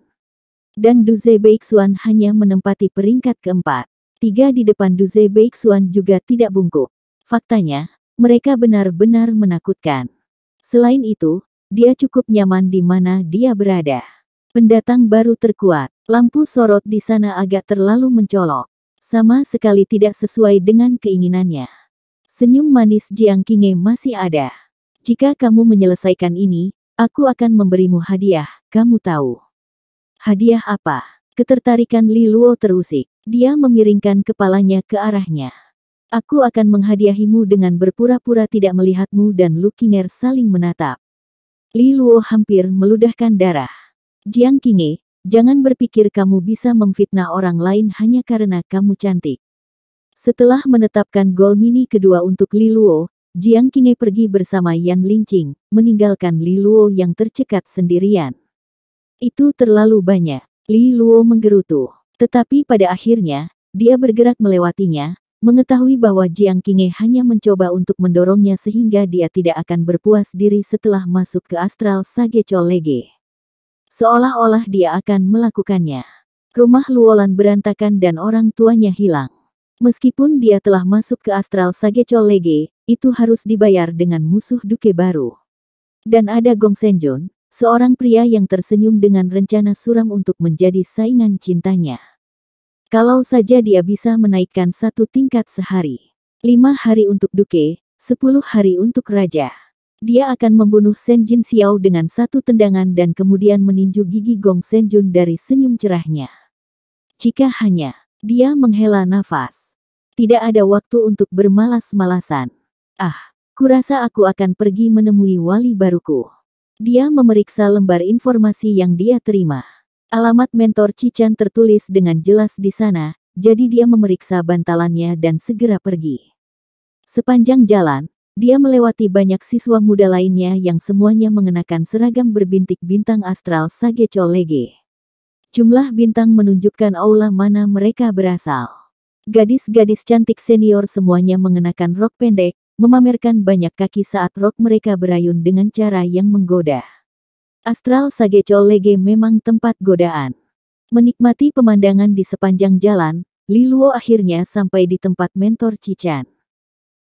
Dan Duze Beixuan hanya menempati peringkat keempat. Tiga di depan Duze Beixuan juga tidak bungkuk. Faktanya, mereka benar-benar menakutkan. Selain itu, dia cukup nyaman di mana dia berada. Pendatang baru terkuat, lampu sorot di sana agak terlalu mencolok. Sama sekali tidak sesuai dengan keinginannya. Senyum manis Jiang Kinge masih ada. Jika kamu menyelesaikan ini, aku akan memberimu hadiah, kamu tahu. Hadiah apa? Ketertarikan Li Luo terusik. Dia memiringkan kepalanya ke arahnya. Aku akan menghadiahimu dengan berpura-pura tidak melihatmu dan Lu Kiner saling menatap. Li Luo hampir meludahkan darah. Jiang Kinge, jangan berpikir kamu bisa memfitnah orang lain hanya karena kamu cantik. Setelah menetapkan gol mini kedua untuk Li Luo, Jiang Qinge pergi bersama Yan Lingqing, meninggalkan Li Luo yang tercekat sendirian. Itu terlalu banyak. Li Luo menggerutu. Tetapi pada akhirnya, dia bergerak melewatinya, mengetahui bahwa Jiang Qinge hanya mencoba untuk mendorongnya sehingga dia tidak akan berpuas diri setelah masuk ke astral Sage Lege. Seolah-olah dia akan melakukannya. Rumah Luolan berantakan dan orang tuanya hilang. Meskipun dia telah masuk ke Astral Sage Lege, itu harus dibayar dengan musuh Duke baru. Dan ada Gong Senjun, seorang pria yang tersenyum dengan rencana suram untuk menjadi saingan cintanya. Kalau saja dia bisa menaikkan satu tingkat sehari. Lima hari untuk Duke, sepuluh hari untuk Raja. Dia akan membunuh Senjin Xiao dengan satu tendangan dan kemudian meninju gigi Gong Senjun dari senyum cerahnya. Jika hanya dia menghela nafas. Tidak ada waktu untuk bermalas-malasan. Ah, kurasa aku akan pergi menemui wali baruku. Dia memeriksa lembar informasi yang dia terima. Alamat mentor Cican tertulis dengan jelas di sana, jadi dia memeriksa bantalannya dan segera pergi. Sepanjang jalan, dia melewati banyak siswa muda lainnya yang semuanya mengenakan seragam berbintik bintang astral Sageco Lege. Jumlah bintang menunjukkan aula mana mereka berasal. Gadis-gadis cantik senior semuanya mengenakan rok pendek, memamerkan banyak kaki saat rok mereka berayun dengan cara yang menggoda. Astral Sageco Lege memang tempat godaan. Menikmati pemandangan di sepanjang jalan, Liluo akhirnya sampai di tempat mentor Cican.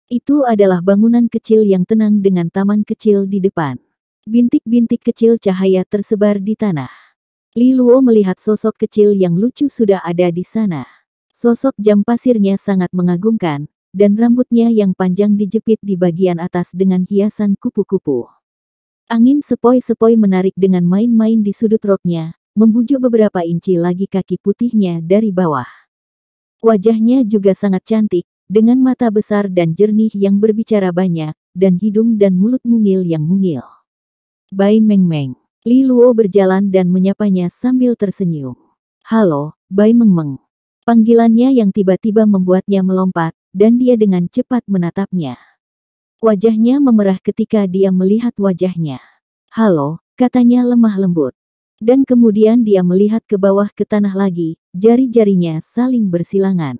Itu adalah bangunan kecil yang tenang dengan taman kecil di depan. Bintik-bintik kecil cahaya tersebar di tanah. Liluo melihat sosok kecil yang lucu sudah ada di sana. Sosok jam pasirnya sangat mengagumkan, dan rambutnya yang panjang dijepit di bagian atas dengan hiasan kupu-kupu. Angin sepoi-sepoi menarik dengan main-main di sudut roknya, membujuk beberapa inci lagi kaki putihnya dari bawah. Wajahnya juga sangat cantik, dengan mata besar dan jernih yang berbicara banyak, dan hidung dan mulut mungil yang mungil. Bai Meng Meng. Li Luo berjalan dan menyapanya sambil tersenyum. Halo, Bai Meng Meng. Panggilannya yang tiba-tiba membuatnya melompat, dan dia dengan cepat menatapnya. Wajahnya memerah ketika dia melihat wajahnya. Halo, katanya lemah lembut. Dan kemudian dia melihat ke bawah ke tanah lagi, jari-jarinya saling bersilangan.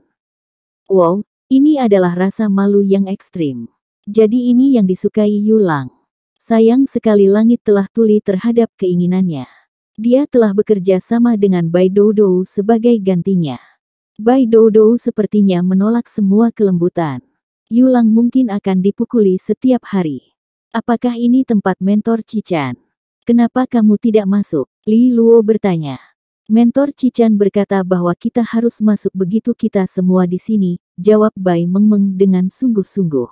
Wow, ini adalah rasa malu yang ekstrim. Jadi ini yang disukai Yulang. Sayang sekali langit telah tuli terhadap keinginannya. Dia telah bekerja sama dengan Bai Doudou sebagai gantinya. Bai Doudou sepertinya menolak semua kelembutan. Yulang mungkin akan dipukuli setiap hari. Apakah ini tempat mentor Cican? Kenapa kamu tidak masuk? Li Luo bertanya. Mentor Cican berkata bahwa kita harus masuk begitu kita semua di sini, jawab Bai Meng dengan sungguh-sungguh.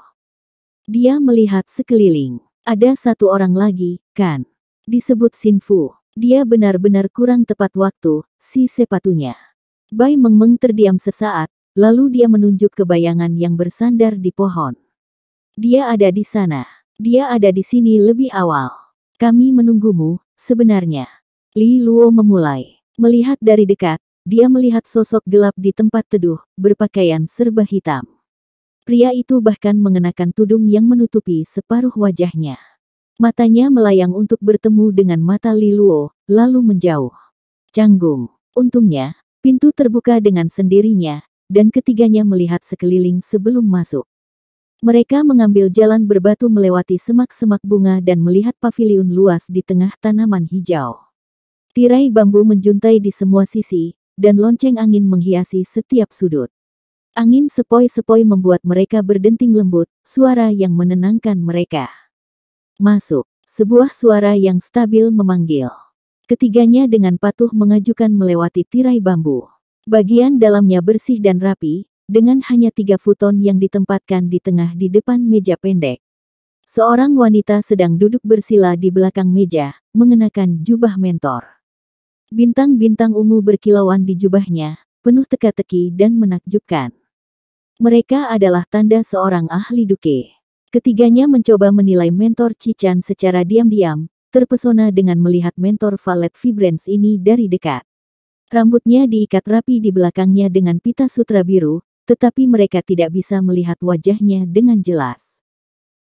Dia melihat sekeliling. Ada satu orang lagi, kan? Disebut Sinfu. Dia benar-benar kurang tepat waktu, si sepatunya. Bai Meng terdiam sesaat, lalu dia menunjuk ke bayangan yang bersandar di pohon. Dia ada di sana. Dia ada di sini lebih awal. Kami menunggumu, sebenarnya. Li Luo memulai. Melihat dari dekat, dia melihat sosok gelap di tempat teduh, berpakaian serba hitam. Pria itu bahkan mengenakan tudung yang menutupi separuh wajahnya. Matanya melayang untuk bertemu dengan mata Li Luo, lalu menjauh. Canggung. Untungnya, Pintu terbuka dengan sendirinya, dan ketiganya melihat sekeliling sebelum masuk. Mereka mengambil jalan berbatu melewati semak-semak bunga dan melihat paviliun luas di tengah tanaman hijau. Tirai bambu menjuntai di semua sisi, dan lonceng angin menghiasi setiap sudut. Angin sepoi-sepoi membuat mereka berdenting lembut, suara yang menenangkan mereka. Masuk, sebuah suara yang stabil memanggil. Ketiganya dengan patuh mengajukan melewati tirai bambu. Bagian dalamnya bersih dan rapi, dengan hanya tiga futon yang ditempatkan di tengah di depan meja pendek. Seorang wanita sedang duduk bersila di belakang meja, mengenakan jubah mentor. Bintang-bintang ungu berkilauan di jubahnya, penuh teka-teki dan menakjubkan. Mereka adalah tanda seorang ahli duke. Ketiganya mencoba menilai mentor Cican secara diam-diam, terpesona dengan melihat mentor Valet Vibrance ini dari dekat. Rambutnya diikat rapi di belakangnya dengan pita sutra biru, tetapi mereka tidak bisa melihat wajahnya dengan jelas.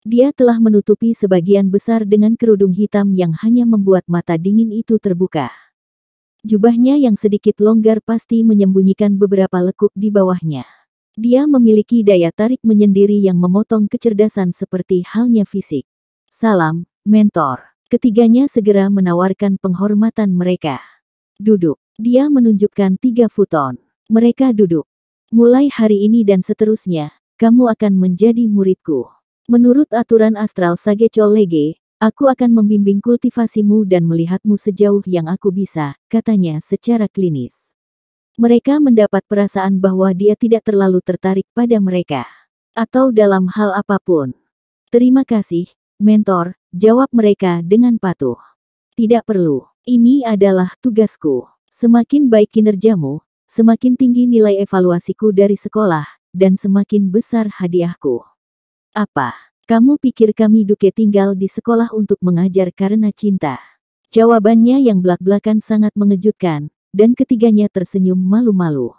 Dia telah menutupi sebagian besar dengan kerudung hitam yang hanya membuat mata dingin itu terbuka. Jubahnya yang sedikit longgar pasti menyembunyikan beberapa lekuk di bawahnya. Dia memiliki daya tarik menyendiri yang memotong kecerdasan seperti halnya fisik. Salam, mentor. Ketiganya segera menawarkan penghormatan mereka. Duduk. Dia menunjukkan tiga futon. Mereka duduk. Mulai hari ini dan seterusnya, kamu akan menjadi muridku. Menurut aturan astral Sage Lege, aku akan membimbing kultivasimu dan melihatmu sejauh yang aku bisa, katanya secara klinis. Mereka mendapat perasaan bahwa dia tidak terlalu tertarik pada mereka. Atau dalam hal apapun. Terima kasih, mentor, Jawab mereka dengan patuh. Tidak perlu. Ini adalah tugasku. Semakin baik kinerjamu, semakin tinggi nilai evaluasiku dari sekolah, dan semakin besar hadiahku. Apa? Kamu pikir kami Duke tinggal di sekolah untuk mengajar karena cinta? Jawabannya yang belak-belakan sangat mengejutkan, dan ketiganya tersenyum malu-malu.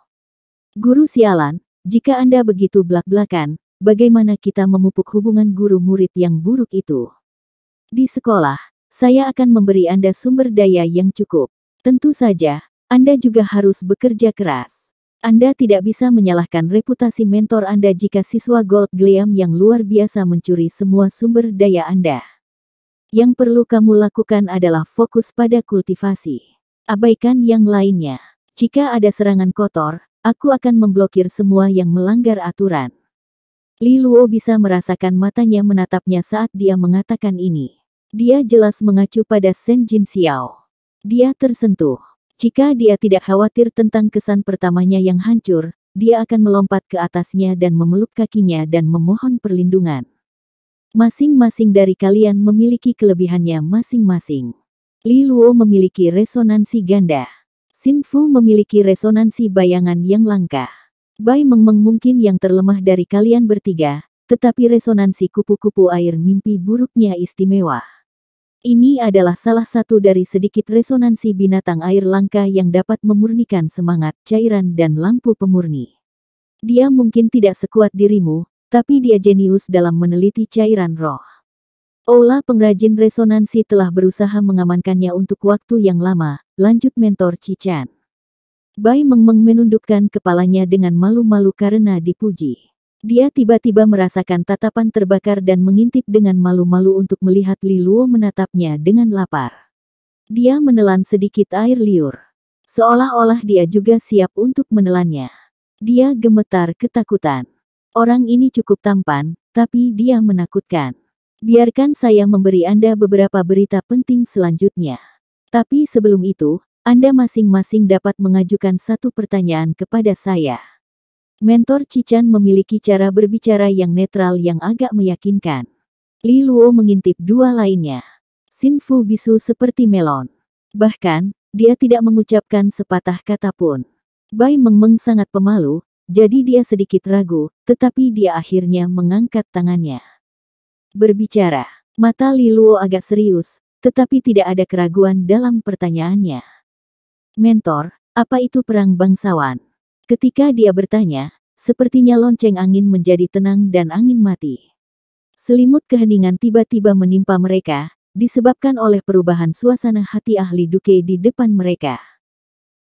Guru sialan, jika Anda begitu belak-belakan, bagaimana kita memupuk hubungan guru-murid yang buruk itu? Di sekolah, saya akan memberi Anda sumber daya yang cukup. Tentu saja, Anda juga harus bekerja keras. Anda tidak bisa menyalahkan reputasi mentor Anda jika siswa Gold Gleam yang luar biasa mencuri semua sumber daya Anda. Yang perlu kamu lakukan adalah fokus pada kultivasi. Abaikan yang lainnya. Jika ada serangan kotor, aku akan memblokir semua yang melanggar aturan. Li Luo bisa merasakan matanya menatapnya saat dia mengatakan ini. Dia jelas mengacu pada Shen Jin Xiao. Dia tersentuh. Jika dia tidak khawatir tentang kesan pertamanya yang hancur, dia akan melompat ke atasnya dan memeluk kakinya dan memohon perlindungan. Masing-masing dari kalian memiliki kelebihannya masing-masing. Li Luo memiliki resonansi ganda. Xin Fu memiliki resonansi bayangan yang langka. Bai Meng Meng mungkin yang terlemah dari kalian bertiga, tetapi resonansi kupu-kupu air mimpi buruknya istimewa. Ini adalah salah satu dari sedikit resonansi binatang air langka yang dapat memurnikan semangat, cairan dan lampu pemurni. Dia mungkin tidak sekuat dirimu, tapi dia jenius dalam meneliti cairan roh. Ola pengrajin resonansi telah berusaha mengamankannya untuk waktu yang lama, lanjut mentor Cican. Bai meng menundukkan kepalanya dengan malu-malu karena dipuji. Dia tiba-tiba merasakan tatapan terbakar dan mengintip dengan malu-malu untuk melihat Li Luo menatapnya dengan lapar. Dia menelan sedikit air liur. Seolah-olah dia juga siap untuk menelannya. Dia gemetar ketakutan. Orang ini cukup tampan, tapi dia menakutkan. Biarkan saya memberi Anda beberapa berita penting selanjutnya. Tapi sebelum itu, Anda masing-masing dapat mengajukan satu pertanyaan kepada saya. Mentor Cican memiliki cara berbicara yang netral yang agak meyakinkan. Li Luo mengintip dua lainnya. Xin Fu bisu seperti melon. Bahkan, dia tidak mengucapkan sepatah kata pun. Bai Meng Meng sangat pemalu, jadi dia sedikit ragu, tetapi dia akhirnya mengangkat tangannya. Berbicara, mata Li Luo agak serius, tetapi tidak ada keraguan dalam pertanyaannya. Mentor, apa itu perang bangsawan? Ketika dia bertanya, sepertinya lonceng angin menjadi tenang dan angin mati. Selimut keheningan tiba-tiba menimpa mereka, disebabkan oleh perubahan suasana hati ahli Duke di depan mereka.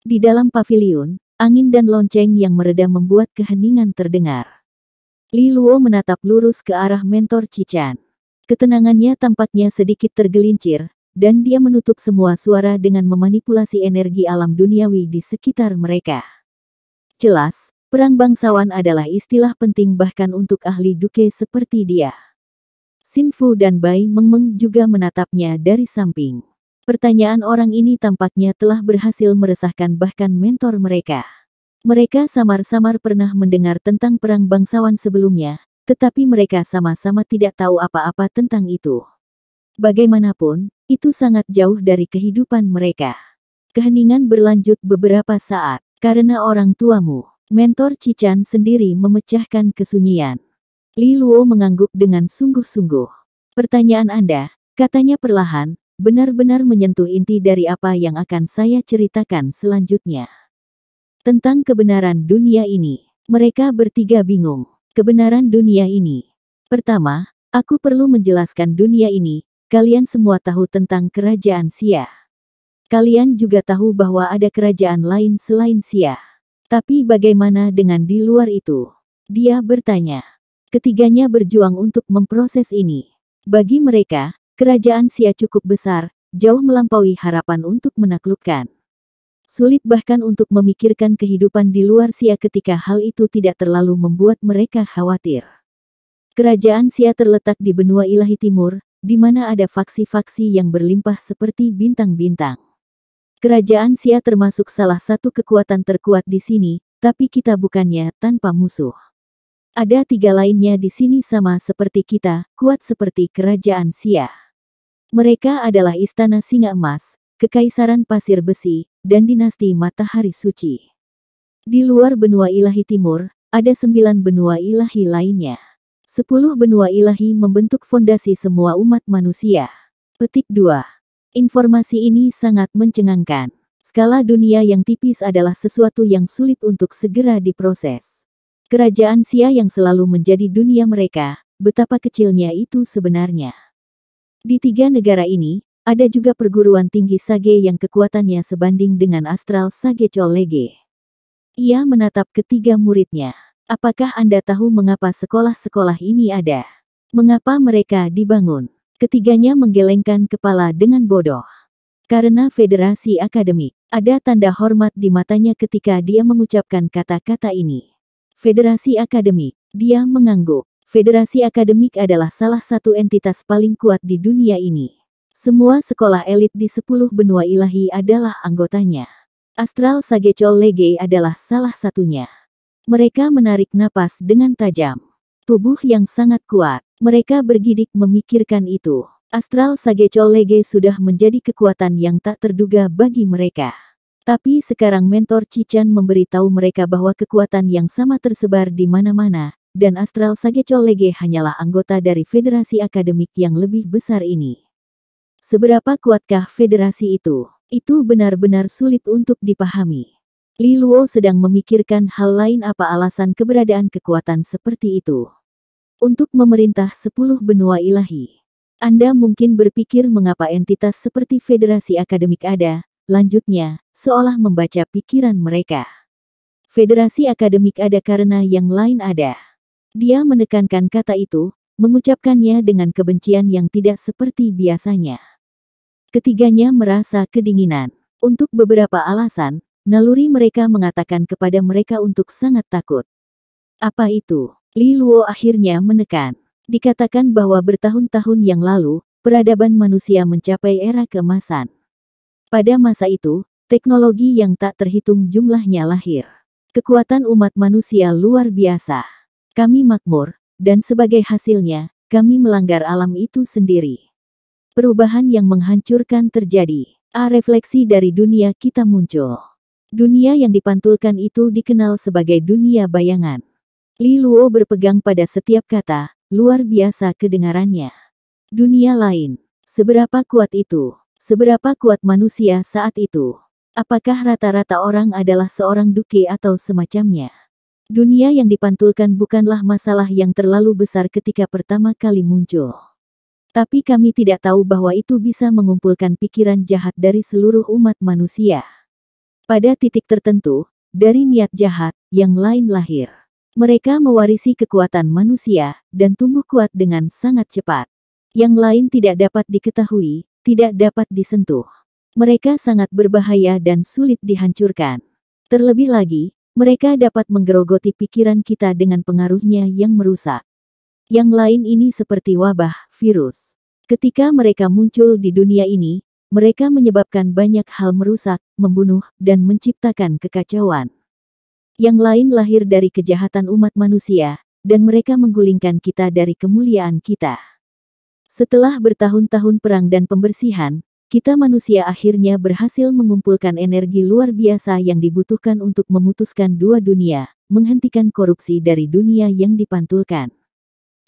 Di dalam pavilion, angin dan lonceng yang mereda membuat keheningan terdengar. Li Luo menatap lurus ke arah mentor Cican. Ketenangannya tampaknya sedikit tergelincir, dan dia menutup semua suara dengan memanipulasi energi alam duniawi di sekitar mereka. Jelas, perang bangsawan adalah istilah penting bahkan untuk ahli duke seperti dia. Sinfu dan Bai Mengmeng juga menatapnya dari samping. Pertanyaan orang ini tampaknya telah berhasil meresahkan bahkan mentor mereka. Mereka samar-samar pernah mendengar tentang perang bangsawan sebelumnya, tetapi mereka sama-sama tidak tahu apa-apa tentang itu. Bagaimanapun, itu sangat jauh dari kehidupan mereka. Keheningan berlanjut beberapa saat. Karena orang tuamu, mentor Cican sendiri memecahkan kesunyian. Li Luo mengangguk dengan sungguh-sungguh. Pertanyaan Anda, katanya perlahan, benar-benar menyentuh inti dari apa yang akan saya ceritakan selanjutnya. Tentang kebenaran dunia ini, mereka bertiga bingung. Kebenaran dunia ini. Pertama, aku perlu menjelaskan dunia ini, kalian semua tahu tentang kerajaan Sia. Kalian juga tahu bahwa ada kerajaan lain selain Sia. Tapi bagaimana dengan di luar itu? Dia bertanya. Ketiganya berjuang untuk memproses ini. Bagi mereka, kerajaan Sia cukup besar, jauh melampaui harapan untuk menaklukkan. Sulit bahkan untuk memikirkan kehidupan di luar Sia ketika hal itu tidak terlalu membuat mereka khawatir. Kerajaan Sia terletak di benua Ilahi Timur, di mana ada faksi-faksi yang berlimpah seperti bintang-bintang. Kerajaan Sia termasuk salah satu kekuatan terkuat di sini, tapi kita bukannya tanpa musuh. Ada tiga lainnya di sini sama seperti kita, kuat seperti kerajaan Sia. Mereka adalah Istana Singa Emas, Kekaisaran Pasir Besi, dan Dinasti Matahari Suci. Di luar benua ilahi timur, ada sembilan benua ilahi lainnya. Sepuluh benua ilahi membentuk fondasi semua umat manusia. Petik 2. Informasi ini sangat mencengangkan. Skala dunia yang tipis adalah sesuatu yang sulit untuk segera diproses. Kerajaan Sia yang selalu menjadi dunia mereka, betapa kecilnya itu sebenarnya. Di tiga negara ini, ada juga perguruan tinggi Sage yang kekuatannya sebanding dengan astral Sage Cholege. Ia menatap ketiga muridnya. Apakah Anda tahu mengapa sekolah-sekolah ini ada? Mengapa mereka dibangun? Ketiganya menggelengkan kepala dengan bodoh. Karena federasi akademik, ada tanda hormat di matanya ketika dia mengucapkan kata-kata ini. Federasi akademik, dia mengangguk. Federasi akademik adalah salah satu entitas paling kuat di dunia ini. Semua sekolah elit di sepuluh benua ilahi adalah anggotanya. Astral Sagecol Lege adalah salah satunya. Mereka menarik napas dengan tajam. Tubuh yang sangat kuat, mereka bergidik memikirkan itu. Astral Sage sudah menjadi kekuatan yang tak terduga bagi mereka. Tapi sekarang mentor Cican memberitahu mereka bahwa kekuatan yang sama tersebar di mana-mana, dan Astral Sage hanyalah anggota dari federasi akademik yang lebih besar ini. Seberapa kuatkah federasi itu? Itu benar-benar sulit untuk dipahami. Li Luo sedang memikirkan hal lain apa alasan keberadaan kekuatan seperti itu untuk memerintah sepuluh benua ilahi. Anda mungkin berpikir mengapa entitas seperti Federasi Akademik ada, lanjutnya, seolah membaca pikiran mereka. Federasi Akademik ada karena yang lain ada. Dia menekankan kata itu, mengucapkannya dengan kebencian yang tidak seperti biasanya. Ketiganya merasa kedinginan. Untuk beberapa alasan, naluri mereka mengatakan kepada mereka untuk sangat takut. Apa itu? Li Luo akhirnya menekan. Dikatakan bahwa bertahun-tahun yang lalu, peradaban manusia mencapai era kemasan. Pada masa itu, teknologi yang tak terhitung jumlahnya lahir. Kekuatan umat manusia luar biasa. Kami makmur, dan sebagai hasilnya, kami melanggar alam itu sendiri. Perubahan yang menghancurkan terjadi. A refleksi dari dunia kita muncul. Dunia yang dipantulkan itu dikenal sebagai dunia bayangan. Li Luo berpegang pada setiap kata, luar biasa kedengarannya. Dunia lain, seberapa kuat itu? Seberapa kuat manusia saat itu? Apakah rata-rata orang adalah seorang duke atau semacamnya? Dunia yang dipantulkan bukanlah masalah yang terlalu besar ketika pertama kali muncul. Tapi kami tidak tahu bahwa itu bisa mengumpulkan pikiran jahat dari seluruh umat manusia. Pada titik tertentu, dari niat jahat, yang lain lahir. Mereka mewarisi kekuatan manusia dan tumbuh kuat dengan sangat cepat. Yang lain tidak dapat diketahui, tidak dapat disentuh. Mereka sangat berbahaya dan sulit dihancurkan. Terlebih lagi, mereka dapat menggerogoti pikiran kita dengan pengaruhnya yang merusak. Yang lain ini seperti wabah, virus. Ketika mereka muncul di dunia ini, mereka menyebabkan banyak hal merusak, membunuh, dan menciptakan kekacauan. Yang lain lahir dari kejahatan umat manusia, dan mereka menggulingkan kita dari kemuliaan kita. Setelah bertahun-tahun perang dan pembersihan, kita manusia akhirnya berhasil mengumpulkan energi luar biasa yang dibutuhkan untuk memutuskan dua dunia, menghentikan korupsi dari dunia yang dipantulkan.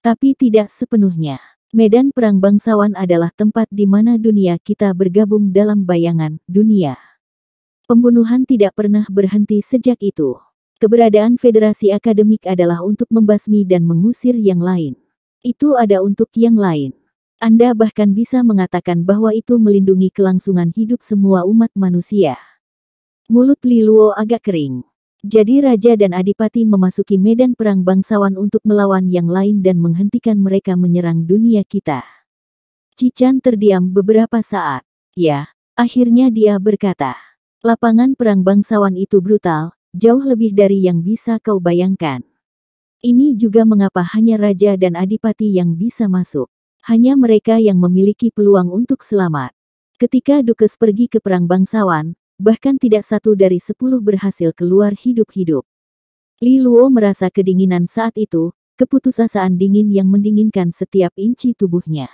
Tapi tidak sepenuhnya. Medan perang bangsawan adalah tempat di mana dunia kita bergabung dalam bayangan dunia. Pembunuhan tidak pernah berhenti sejak itu. Keberadaan Federasi Akademik adalah untuk membasmi dan mengusir yang lain. Itu ada untuk yang lain. Anda bahkan bisa mengatakan bahwa itu melindungi kelangsungan hidup semua umat manusia. Mulut Liluo agak kering. Jadi raja dan adipati memasuki medan perang bangsawan untuk melawan yang lain dan menghentikan mereka menyerang dunia kita. Cican terdiam beberapa saat. Ya, akhirnya dia berkata. Lapangan perang bangsawan itu brutal, jauh lebih dari yang bisa kau bayangkan. Ini juga mengapa hanya raja dan adipati yang bisa masuk. Hanya mereka yang memiliki peluang untuk selamat. Ketika Dukes pergi ke perang bangsawan, bahkan tidak satu dari sepuluh berhasil keluar hidup-hidup. Li Luo merasa kedinginan saat itu, keputusasaan dingin yang mendinginkan setiap inci tubuhnya.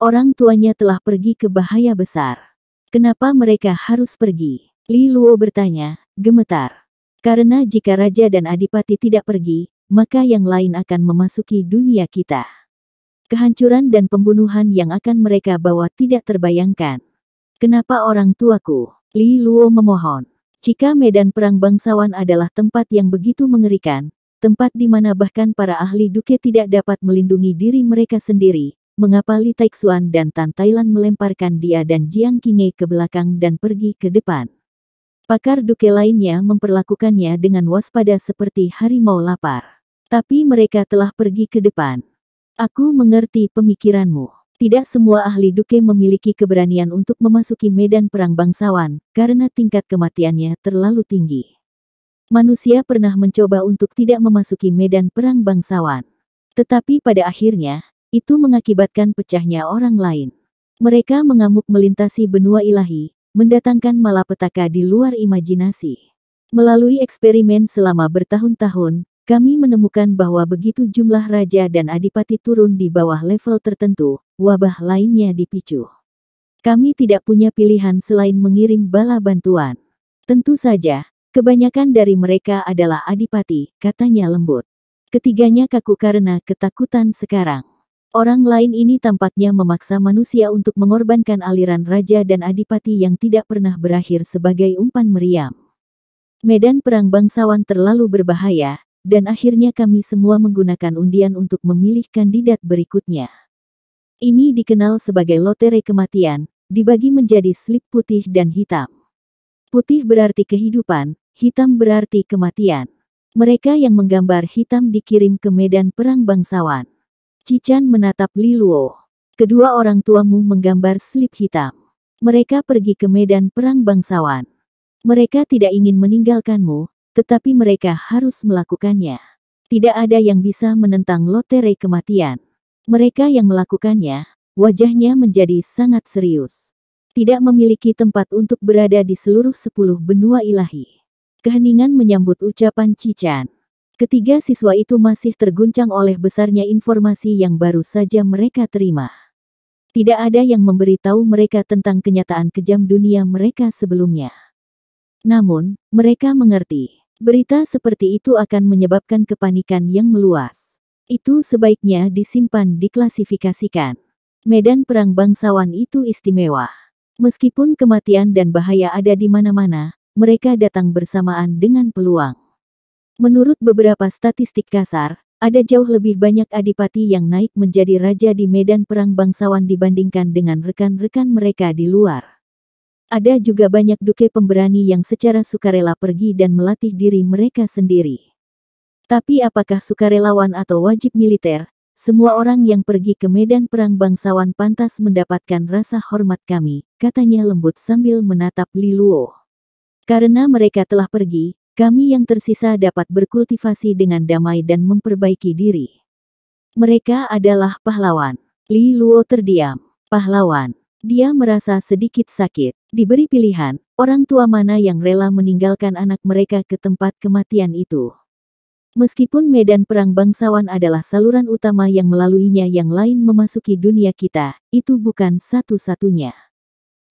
Orang tuanya telah pergi ke bahaya besar. Kenapa mereka harus pergi? Li Luo bertanya, gemetar. Karena jika raja dan adipati tidak pergi, maka yang lain akan memasuki dunia kita. Kehancuran dan pembunuhan yang akan mereka bawa tidak terbayangkan. Kenapa orang tuaku? Li Luo memohon. Jika medan perang bangsawan adalah tempat yang begitu mengerikan, tempat di mana bahkan para ahli duke tidak dapat melindungi diri mereka sendiri, mengapa Li Taixuan dan Tan Thailand melemparkan dia dan Jiang Qingei ke belakang dan pergi ke depan? Pakar duke lainnya memperlakukannya dengan waspada seperti harimau lapar. Tapi mereka telah pergi ke depan. Aku mengerti pemikiranmu. Tidak semua ahli duke memiliki keberanian untuk memasuki medan perang bangsawan, karena tingkat kematiannya terlalu tinggi. Manusia pernah mencoba untuk tidak memasuki medan perang bangsawan. Tetapi pada akhirnya, itu mengakibatkan pecahnya orang lain. Mereka mengamuk melintasi benua ilahi, mendatangkan malapetaka di luar imajinasi. Melalui eksperimen selama bertahun-tahun, kami menemukan bahwa begitu jumlah raja dan adipati turun di bawah level tertentu, wabah lainnya dipicu. Kami tidak punya pilihan selain mengirim bala bantuan. Tentu saja, kebanyakan dari mereka adalah adipati, katanya lembut. Ketiganya kaku karena ketakutan sekarang. Orang lain ini tampaknya memaksa manusia untuk mengorbankan aliran raja dan adipati yang tidak pernah berakhir sebagai umpan meriam. Medan perang bangsawan terlalu berbahaya, dan akhirnya kami semua menggunakan undian untuk memilih kandidat berikutnya. Ini dikenal sebagai lotere kematian, dibagi menjadi slip putih dan hitam. Putih berarti kehidupan, hitam berarti kematian. Mereka yang menggambar hitam dikirim ke medan perang bangsawan. Cican menatap Liluo. Kedua orang tuamu menggambar slip hitam. Mereka pergi ke medan perang bangsawan. Mereka tidak ingin meninggalkanmu, tetapi mereka harus melakukannya. Tidak ada yang bisa menentang lotere kematian. Mereka yang melakukannya, wajahnya menjadi sangat serius. Tidak memiliki tempat untuk berada di seluruh sepuluh benua ilahi. Keheningan menyambut ucapan Cican. Ketiga siswa itu masih terguncang oleh besarnya informasi yang baru saja mereka terima. Tidak ada yang memberitahu mereka tentang kenyataan kejam dunia mereka sebelumnya. Namun, mereka mengerti, berita seperti itu akan menyebabkan kepanikan yang meluas. Itu sebaiknya disimpan diklasifikasikan. Medan perang bangsawan itu istimewa. Meskipun kematian dan bahaya ada di mana-mana, mereka datang bersamaan dengan peluang. Menurut beberapa statistik kasar, ada jauh lebih banyak adipati yang naik menjadi raja di medan perang bangsawan dibandingkan dengan rekan-rekan mereka di luar. Ada juga banyak duke pemberani yang secara sukarela pergi dan melatih diri mereka sendiri. Tapi apakah sukarelawan atau wajib militer, semua orang yang pergi ke medan perang bangsawan pantas mendapatkan rasa hormat kami, katanya lembut sambil menatap Liluo. Karena mereka telah pergi, kami yang tersisa dapat berkultivasi dengan damai dan memperbaiki diri. Mereka adalah pahlawan. Li Luo terdiam. Pahlawan. Dia merasa sedikit sakit. Diberi pilihan, orang tua mana yang rela meninggalkan anak mereka ke tempat kematian itu. Meskipun medan perang bangsawan adalah saluran utama yang melaluinya yang lain memasuki dunia kita, itu bukan satu-satunya.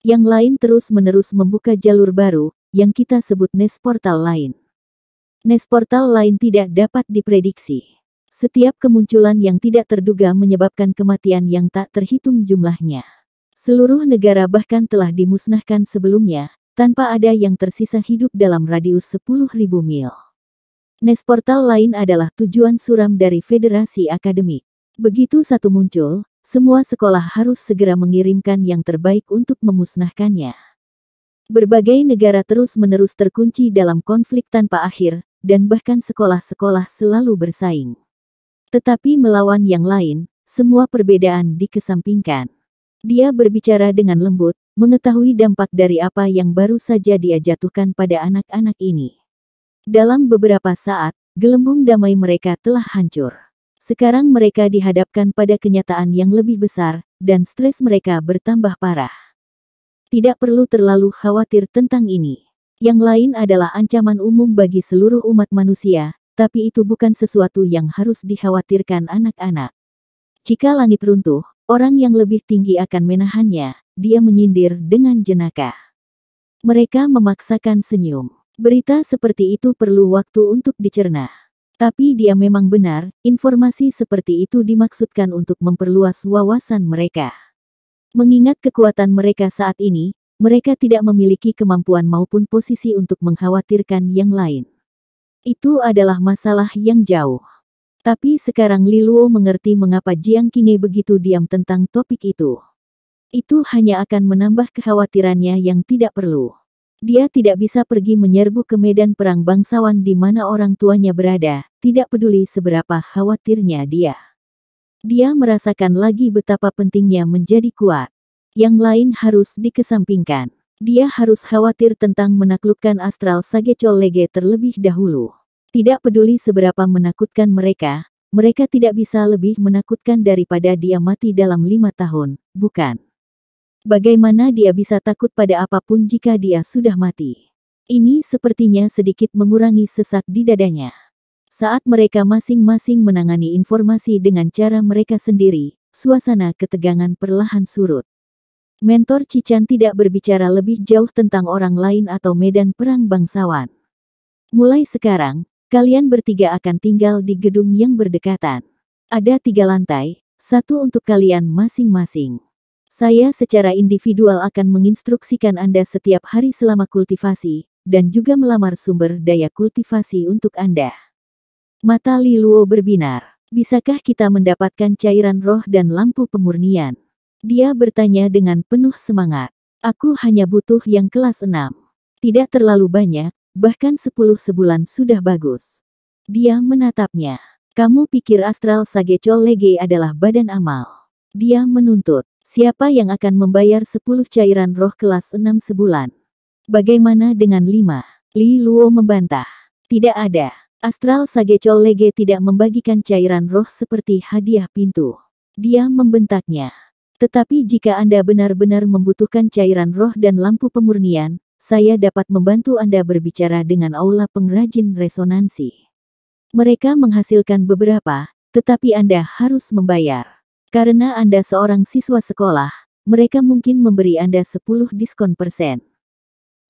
Yang lain terus-menerus membuka jalur baru, yang kita sebut NES portal lain. NES portal lain tidak dapat diprediksi. Setiap kemunculan yang tidak terduga menyebabkan kematian yang tak terhitung jumlahnya. Seluruh negara bahkan telah dimusnahkan sebelumnya, tanpa ada yang tersisa hidup dalam radius 10.000 mil. NES portal lain adalah tujuan suram dari Federasi Akademik. Begitu satu muncul, semua sekolah harus segera mengirimkan yang terbaik untuk memusnahkannya. Berbagai negara terus-menerus terkunci dalam konflik tanpa akhir, dan bahkan sekolah-sekolah selalu bersaing. Tetapi melawan yang lain, semua perbedaan dikesampingkan. Dia berbicara dengan lembut, mengetahui dampak dari apa yang baru saja dia jatuhkan pada anak-anak ini. Dalam beberapa saat, gelembung damai mereka telah hancur. Sekarang mereka dihadapkan pada kenyataan yang lebih besar, dan stres mereka bertambah parah. Tidak perlu terlalu khawatir tentang ini. Yang lain adalah ancaman umum bagi seluruh umat manusia, tapi itu bukan sesuatu yang harus dikhawatirkan anak-anak. Jika langit runtuh, orang yang lebih tinggi akan menahannya, dia menyindir dengan jenaka. Mereka memaksakan senyum. Berita seperti itu perlu waktu untuk dicerna. Tapi dia memang benar, informasi seperti itu dimaksudkan untuk memperluas wawasan mereka. Mengingat kekuatan mereka saat ini, mereka tidak memiliki kemampuan maupun posisi untuk mengkhawatirkan yang lain. Itu adalah masalah yang jauh. Tapi sekarang Liluo mengerti mengapa Jiang Kine begitu diam tentang topik itu. Itu hanya akan menambah kekhawatirannya yang tidak perlu. Dia tidak bisa pergi menyerbu ke medan perang bangsawan di mana orang tuanya berada, tidak peduli seberapa khawatirnya dia. Dia merasakan lagi betapa pentingnya menjadi kuat. Yang lain harus dikesampingkan. Dia harus khawatir tentang menaklukkan astral Sagecol Lege terlebih dahulu. Tidak peduli seberapa menakutkan mereka, mereka tidak bisa lebih menakutkan daripada dia mati dalam lima tahun, bukan? Bagaimana dia bisa takut pada apapun jika dia sudah mati? Ini sepertinya sedikit mengurangi sesak di dadanya. Saat mereka masing-masing menangani informasi dengan cara mereka sendiri, suasana ketegangan perlahan surut. Mentor Cican tidak berbicara lebih jauh tentang orang lain atau medan perang bangsawan. Mulai sekarang, kalian bertiga akan tinggal di gedung yang berdekatan. Ada tiga lantai, satu untuk kalian masing-masing. Saya secara individual akan menginstruksikan Anda setiap hari selama kultivasi, dan juga melamar sumber daya kultivasi untuk Anda. Mata Li Luo berbinar. Bisakah kita mendapatkan cairan roh dan lampu pemurnian? Dia bertanya dengan penuh semangat. Aku hanya butuh yang kelas enam. Tidak terlalu banyak, bahkan 10 sebulan sudah bagus. Dia menatapnya. Kamu pikir astral Sageco Lege adalah badan amal. Dia menuntut, siapa yang akan membayar 10 cairan roh kelas enam sebulan? Bagaimana dengan lima? Li Luo membantah. Tidak ada. Astral Chol Lege tidak membagikan cairan roh seperti hadiah pintu. Dia membentaknya. Tetapi jika Anda benar-benar membutuhkan cairan roh dan lampu pemurnian, saya dapat membantu Anda berbicara dengan aula pengrajin resonansi. Mereka menghasilkan beberapa, tetapi Anda harus membayar. Karena Anda seorang siswa sekolah, mereka mungkin memberi Anda 10 diskon persen.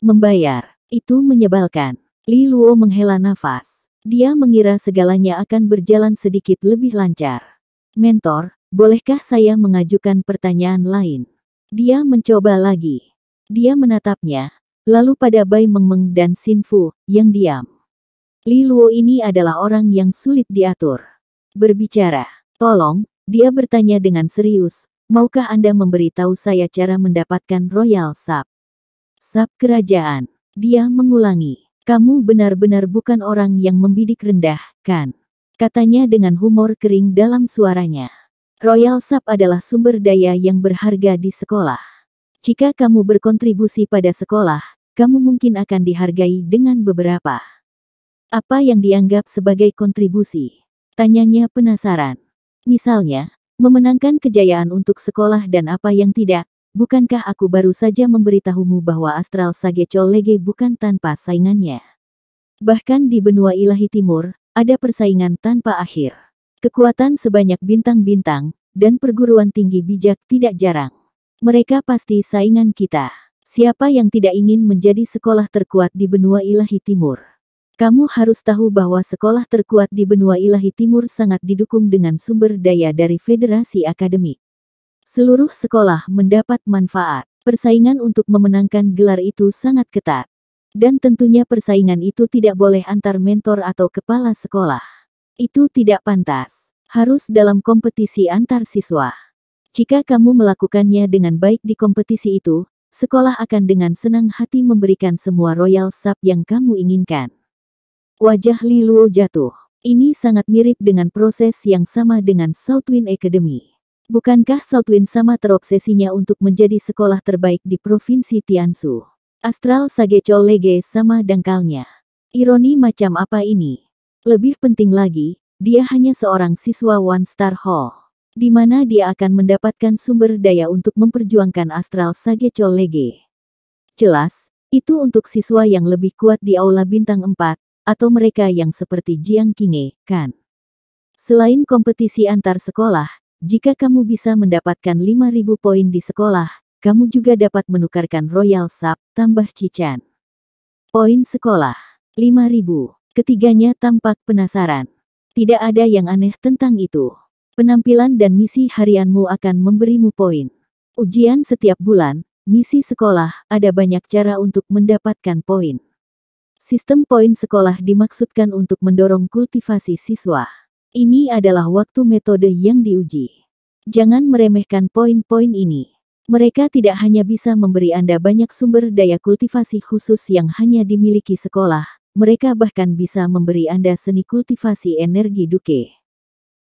Membayar, itu menyebalkan. Li Luo menghela nafas. Dia mengira segalanya akan berjalan sedikit lebih lancar. Mentor, bolehkah saya mengajukan pertanyaan lain? Dia mencoba lagi. Dia menatapnya, lalu pada Bai Mengmeng dan Sinfu, yang diam. Li Luo ini adalah orang yang sulit diatur. Berbicara, tolong, dia bertanya dengan serius, maukah Anda memberitahu saya cara mendapatkan Royal Sap? Sap Kerajaan, dia mengulangi. Kamu benar-benar bukan orang yang membidik rendah, kan? Katanya dengan humor kering dalam suaranya. Royal sap adalah sumber daya yang berharga di sekolah. Jika kamu berkontribusi pada sekolah, kamu mungkin akan dihargai dengan beberapa. Apa yang dianggap sebagai kontribusi? Tanyanya penasaran. Misalnya, memenangkan kejayaan untuk sekolah dan apa yang tidak, bukankah aku baru saja memberitahumu bahwa Astral Sage Lege bukan tanpa saingannya? Bahkan di benua ilahi timur, ada persaingan tanpa akhir. Kekuatan sebanyak bintang-bintang, dan perguruan tinggi bijak tidak jarang. Mereka pasti saingan kita. Siapa yang tidak ingin menjadi sekolah terkuat di benua ilahi timur? Kamu harus tahu bahwa sekolah terkuat di benua ilahi timur sangat didukung dengan sumber daya dari Federasi Akademik. Seluruh sekolah mendapat manfaat. Persaingan untuk memenangkan gelar itu sangat ketat. Dan tentunya persaingan itu tidak boleh antar mentor atau kepala sekolah. Itu tidak pantas. Harus dalam kompetisi antar siswa. Jika kamu melakukannya dengan baik di kompetisi itu, sekolah akan dengan senang hati memberikan semua royal sap yang kamu inginkan. Wajah Liluo jatuh. Ini sangat mirip dengan proses yang sama dengan Southwind Academy. Bukankah Southwind sama terobsesinya untuk menjadi sekolah terbaik di Provinsi Tiansu? Astral Sage Lege sama dangkalnya. Ironi macam apa ini? Lebih penting lagi, dia hanya seorang siswa One Star Hall, di mana dia akan mendapatkan sumber daya untuk memperjuangkan Astral Sage Lege. Jelas, itu untuk siswa yang lebih kuat di Aula Bintang 4, atau mereka yang seperti Jiang Kinge, kan? Selain kompetisi antar sekolah, jika kamu bisa mendapatkan 5.000 poin di sekolah, kamu juga dapat menukarkan Royal Sap tambah Cican. Poin sekolah 5.000. Ketiganya tampak penasaran. Tidak ada yang aneh tentang itu. Penampilan dan misi harianmu akan memberimu poin. Ujian setiap bulan, misi sekolah, ada banyak cara untuk mendapatkan poin. Sistem poin sekolah dimaksudkan untuk mendorong kultivasi siswa. Ini adalah waktu metode yang diuji. Jangan meremehkan poin-poin ini. Mereka tidak hanya bisa memberi Anda banyak sumber daya kultivasi khusus yang hanya dimiliki sekolah, mereka bahkan bisa memberi Anda seni kultivasi energi duke.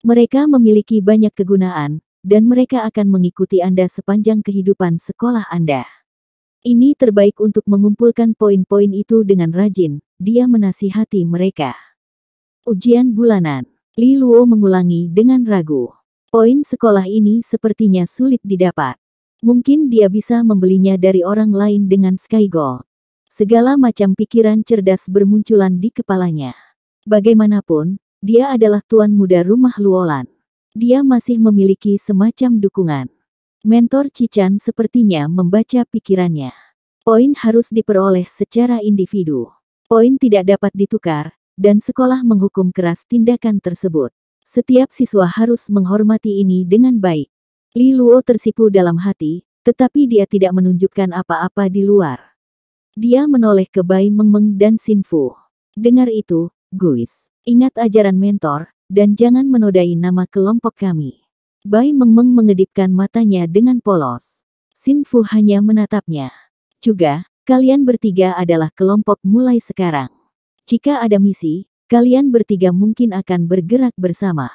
Mereka memiliki banyak kegunaan, dan mereka akan mengikuti Anda sepanjang kehidupan sekolah Anda. Ini terbaik untuk mengumpulkan poin-poin itu dengan rajin, dia menasihati mereka. Ujian bulanan Li Luo mengulangi dengan ragu. Poin sekolah ini sepertinya sulit didapat. Mungkin dia bisa membelinya dari orang lain dengan Sky Gold. Segala macam pikiran cerdas bermunculan di kepalanya. Bagaimanapun, dia adalah tuan muda rumah Luolan. Dia masih memiliki semacam dukungan. Mentor Cican sepertinya membaca pikirannya. Poin harus diperoleh secara individu. Poin tidak dapat ditukar, dan sekolah menghukum keras tindakan tersebut. Setiap siswa harus menghormati ini dengan baik. Li Luo tersipu dalam hati, tetapi dia tidak menunjukkan apa-apa di luar. Dia menoleh ke Bai Meng Meng dan Xin Fu. Dengar itu, Guis. Ingat ajaran mentor, dan jangan menodai nama kelompok kami. Bai Meng Meng mengedipkan matanya dengan polos. Xin Fu hanya menatapnya. Juga, kalian bertiga adalah kelompok mulai sekarang. Jika ada misi, kalian bertiga mungkin akan bergerak bersama.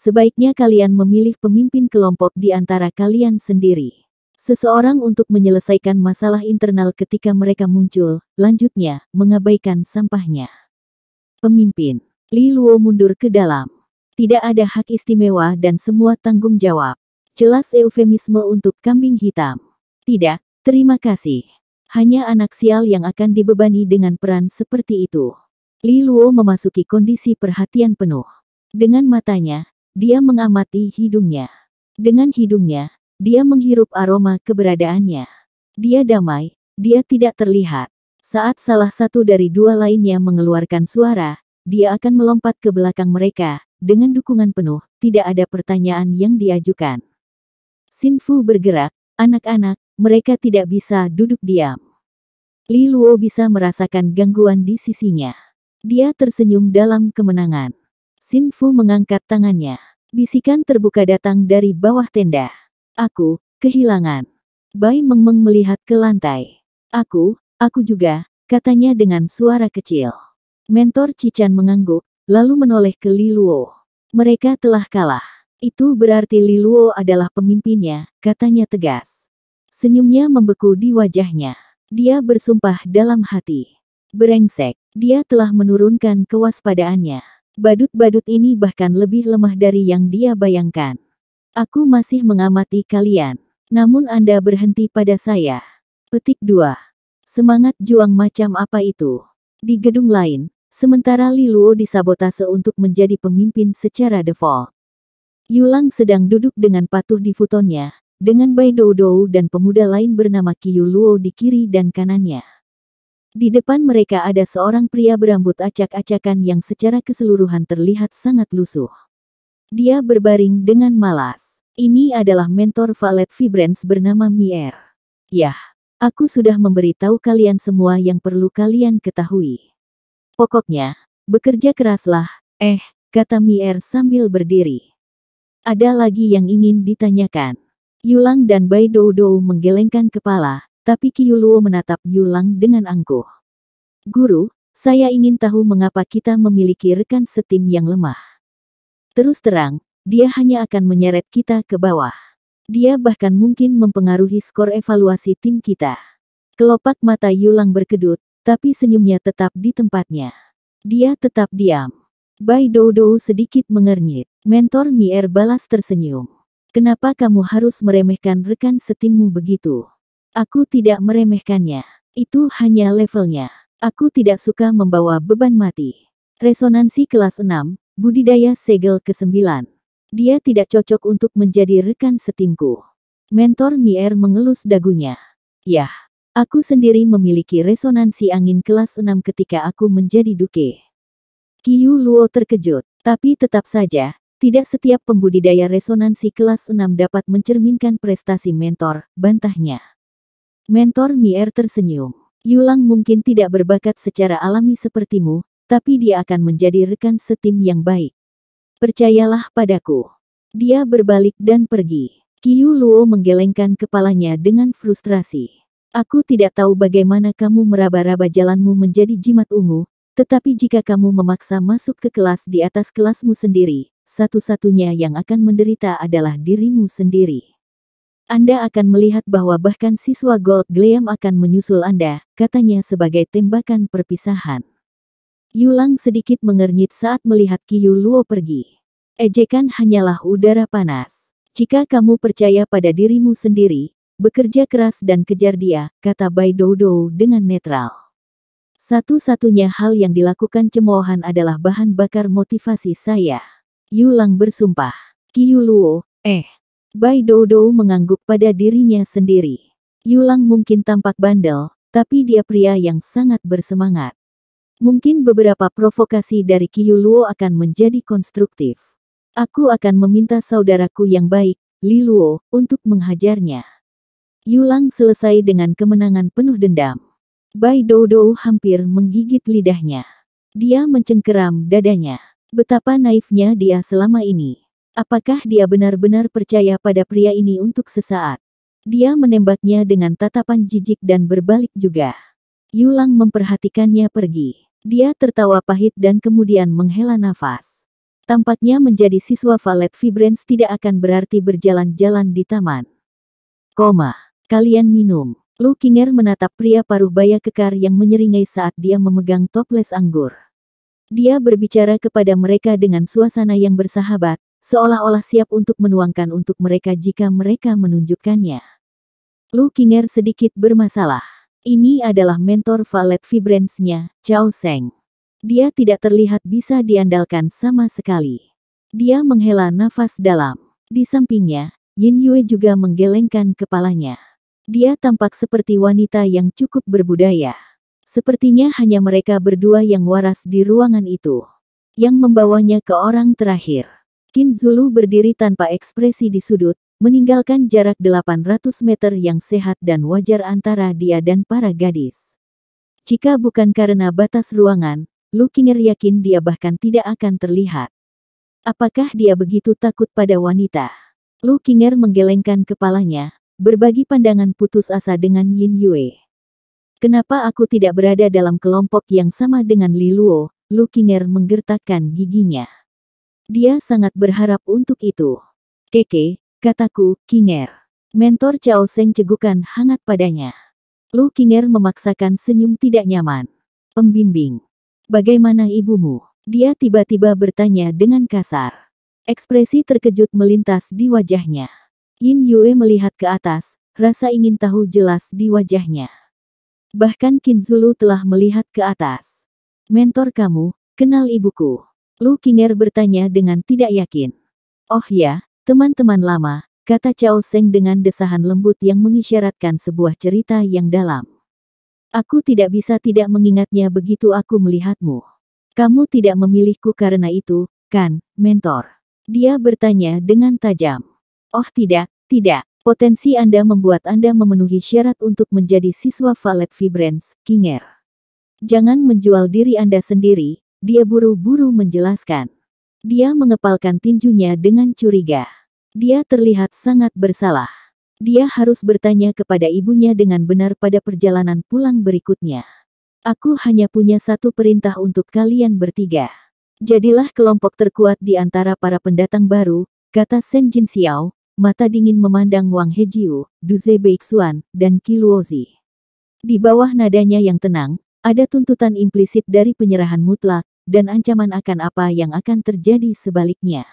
Sebaiknya kalian memilih pemimpin kelompok di antara kalian sendiri. Seseorang untuk menyelesaikan masalah internal ketika mereka muncul, lanjutnya, mengabaikan sampahnya. Pemimpin, Li Luo mundur ke dalam. Tidak ada hak istimewa dan semua tanggung jawab. Jelas eufemisme untuk kambing hitam. Tidak, terima kasih. Hanya anak sial yang akan dibebani dengan peran seperti itu. Li Luo memasuki kondisi perhatian penuh. Dengan matanya, dia mengamati hidungnya. Dengan hidungnya, dia menghirup aroma keberadaannya. Dia damai, dia tidak terlihat. Saat salah satu dari dua lainnya mengeluarkan suara, dia akan melompat ke belakang mereka, dengan dukungan penuh, tidak ada pertanyaan yang diajukan. Fu bergerak, anak-anak, mereka tidak bisa duduk diam. Li Luo bisa merasakan gangguan di sisinya. Dia tersenyum dalam kemenangan. Sin Fu mengangkat tangannya. Bisikan terbuka datang dari bawah tenda. Aku, kehilangan. Bai Meng melihat ke lantai. Aku, aku juga, katanya dengan suara kecil. Mentor Cican mengangguk, lalu menoleh ke Li Luo. Mereka telah kalah. Itu berarti Li Luo adalah pemimpinnya, katanya tegas. Senyumnya membeku di wajahnya. Dia bersumpah dalam hati. Berengsek, dia telah menurunkan kewaspadaannya. Badut-badut ini bahkan lebih lemah dari yang dia bayangkan. Aku masih mengamati kalian. Namun Anda berhenti pada saya. Petik 2. Semangat juang macam apa itu? Di gedung lain, sementara Liluo disabotase untuk menjadi pemimpin secara default. Yulang sedang duduk dengan patuh di futonnya, dengan Bai Dou dan pemuda lain bernama Qiyu Luo di kiri dan kanannya. Di depan mereka ada seorang pria berambut acak-acakan yang secara keseluruhan terlihat sangat lusuh. Dia berbaring dengan malas. Ini adalah mentor Valet Vibrance bernama Mier. Yah, aku sudah memberitahu kalian semua yang perlu kalian ketahui. Pokoknya, bekerja keraslah, eh, kata Mier sambil berdiri. Ada lagi yang ingin ditanyakan. Yulang dan Bai Dou menggelengkan kepala, tapi Kiyuluo menatap Yulang dengan angkuh. Guru, saya ingin tahu mengapa kita memiliki rekan setim yang lemah. Terus terang, dia hanya akan menyeret kita ke bawah. Dia bahkan mungkin mempengaruhi skor evaluasi tim kita. Kelopak mata Yulang berkedut, tapi senyumnya tetap di tempatnya. Dia tetap diam. Bai Dodo sedikit mengernyit. Mentor Mier balas tersenyum. Kenapa kamu harus meremehkan rekan setimmu begitu? Aku tidak meremehkannya. Itu hanya levelnya. Aku tidak suka membawa beban mati. Resonansi kelas 6, budidaya segel ke-9. Dia tidak cocok untuk menjadi rekan setimku. Mentor Mier mengelus dagunya. Yah, aku sendiri memiliki resonansi angin kelas 6 ketika aku menjadi duke. Kiyu Luo terkejut, tapi tetap saja, tidak setiap pembudidaya resonansi kelas 6 dapat mencerminkan prestasi mentor, bantahnya. Mentor Mier tersenyum. Yulang mungkin tidak berbakat secara alami sepertimu, tapi dia akan menjadi rekan setim yang baik. Percayalah padaku. Dia berbalik dan pergi. Kiyu Luo menggelengkan kepalanya dengan frustrasi. Aku tidak tahu bagaimana kamu meraba-raba jalanmu menjadi jimat ungu, tetapi jika kamu memaksa masuk ke kelas di atas kelasmu sendiri, satu-satunya yang akan menderita adalah dirimu sendiri. Anda akan melihat bahwa bahkan siswa Gold Gleam akan menyusul Anda, katanya sebagai tembakan perpisahan. Yulang sedikit mengernyit saat melihat Kiyu Luo pergi. Ejekan hanyalah udara panas. Jika kamu percaya pada dirimu sendiri, bekerja keras dan kejar dia, kata Bai Dodo dengan netral. Satu-satunya hal yang dilakukan cemoohan adalah bahan bakar motivasi saya. Yulang bersumpah. Kiyu Luo, eh, Bai Dodo mengangguk pada dirinya sendiri. Yulang mungkin tampak bandel, tapi dia pria yang sangat bersemangat. Mungkin beberapa provokasi dari Kiyuluo akan menjadi konstruktif. Aku akan meminta saudaraku yang baik, Liluo, untuk menghajarnya. Yulang selesai dengan kemenangan penuh dendam. Bai Dodo hampir menggigit lidahnya. Dia mencengkeram dadanya. Betapa naifnya dia selama ini. Apakah dia benar-benar percaya pada pria ini untuk sesaat? Dia menembaknya dengan tatapan jijik dan berbalik juga. Yulang memperhatikannya pergi. Dia tertawa pahit dan kemudian menghela nafas. Tampaknya menjadi siswa valet Vibrance tidak akan berarti berjalan-jalan di taman. Koma, kalian minum. Lu Kinger menatap pria paruh baya kekar yang menyeringai saat dia memegang toples anggur. Dia berbicara kepada mereka dengan suasana yang bersahabat, seolah-olah siap untuk menuangkan untuk mereka jika mereka menunjukkannya. Lu Kinger sedikit bermasalah. Ini adalah mentor Valet Vibrance-nya, Chao Seng. Dia tidak terlihat bisa diandalkan sama sekali. Dia menghela nafas dalam. Di sampingnya, Yin Yue juga menggelengkan kepalanya. Dia tampak seperti wanita yang cukup berbudaya. Sepertinya hanya mereka berdua yang waras di ruangan itu. Yang membawanya ke orang terakhir. Kin Zulu berdiri tanpa ekspresi di sudut, meninggalkan jarak 800 meter yang sehat dan wajar antara dia dan para gadis. Jika bukan karena batas ruangan, Lu Kinger yakin dia bahkan tidak akan terlihat. Apakah dia begitu takut pada wanita? Lu Kinger menggelengkan kepalanya, berbagi pandangan putus asa dengan Yin Yue. Kenapa aku tidak berada dalam kelompok yang sama dengan Li Luo? Lu Kinger menggertakkan giginya. Dia sangat berharap untuk itu. Keke, kataku, Kinger. Mentor Chao Seng cegukan hangat padanya. Lu Kinger memaksakan senyum tidak nyaman. Pembimbing. Bagaimana ibumu? Dia tiba-tiba bertanya dengan kasar. Ekspresi terkejut melintas di wajahnya. Yin Yue melihat ke atas, rasa ingin tahu jelas di wajahnya. Bahkan Kinzulu telah melihat ke atas. Mentor kamu, kenal ibuku. Lu Kiner bertanya dengan tidak yakin. Oh ya, teman-teman lama, kata Chao Seng dengan desahan lembut yang mengisyaratkan sebuah cerita yang dalam. Aku tidak bisa tidak mengingatnya begitu aku melihatmu. Kamu tidak memilihku karena itu, kan, mentor? Dia bertanya dengan tajam. Oh tidak, tidak. Potensi Anda membuat Anda memenuhi syarat untuk menjadi siswa Valet Vibrance, Kinger. Jangan menjual diri Anda sendiri, dia buru-buru menjelaskan. Dia mengepalkan tinjunya dengan curiga. Dia terlihat sangat bersalah. Dia harus bertanya kepada ibunya dengan benar pada perjalanan pulang berikutnya. Aku hanya punya satu perintah untuk kalian bertiga. Jadilah kelompok terkuat di antara para pendatang baru, kata Sen Jin Xiao, mata dingin memandang Wang Hejiu, Duze Beixuan, dan Kiluozi. Di bawah nadanya yang tenang, ada tuntutan implisit dari penyerahan mutlak, dan ancaman akan apa yang akan terjadi sebaliknya.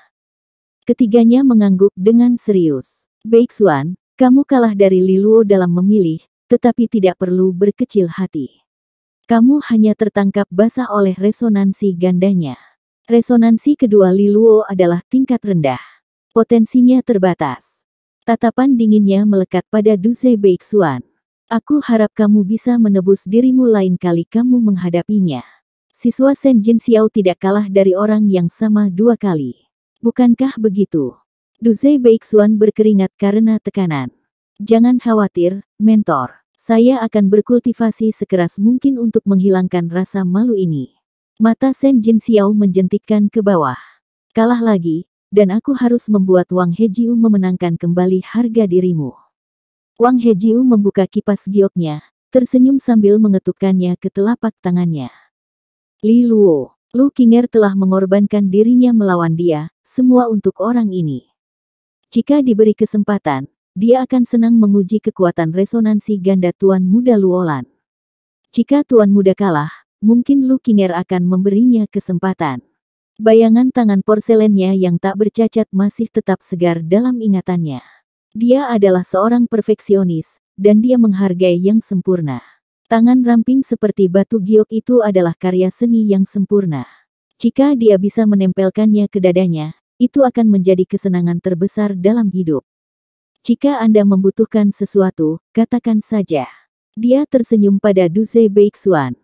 Ketiganya mengangguk dengan serius. Baik Xuan, kamu kalah dari Liluo dalam memilih, tetapi tidak perlu berkecil hati. Kamu hanya tertangkap basah oleh resonansi gandanya. Resonansi kedua Liluo adalah tingkat rendah. Potensinya terbatas. Tatapan dinginnya melekat pada duse Baik Beixuan. Aku harap kamu bisa menebus dirimu lain kali kamu menghadapinya. Siswa Sen Jin Xiao tidak kalah dari orang yang sama dua kali. Bukankah begitu? Duze Beixuan berkeringat karena tekanan. Jangan khawatir, mentor. Saya akan berkultivasi sekeras mungkin untuk menghilangkan rasa malu ini. Mata Sen Jin Xiao menjentikkan ke bawah. Kalah lagi, dan aku harus membuat Wang Hejiu memenangkan kembali harga dirimu. Wang Hejiu membuka kipas gioknya, tersenyum sambil mengetukkannya ke telapak tangannya. Li Luo, Lu Kinger telah mengorbankan dirinya melawan dia, semua untuk orang ini. Jika diberi kesempatan, dia akan senang menguji kekuatan resonansi ganda Tuan Muda Luolan. Jika Tuan Muda kalah, mungkin Lu Kinger akan memberinya kesempatan. Bayangan tangan porselennya yang tak bercacat masih tetap segar dalam ingatannya. Dia adalah seorang perfeksionis, dan dia menghargai yang sempurna. Tangan ramping seperti batu giok itu adalah karya seni yang sempurna. Jika dia bisa menempelkannya ke dadanya, itu akan menjadi kesenangan terbesar dalam hidup. Jika Anda membutuhkan sesuatu, katakan saja. Dia tersenyum pada Duze Beixuan.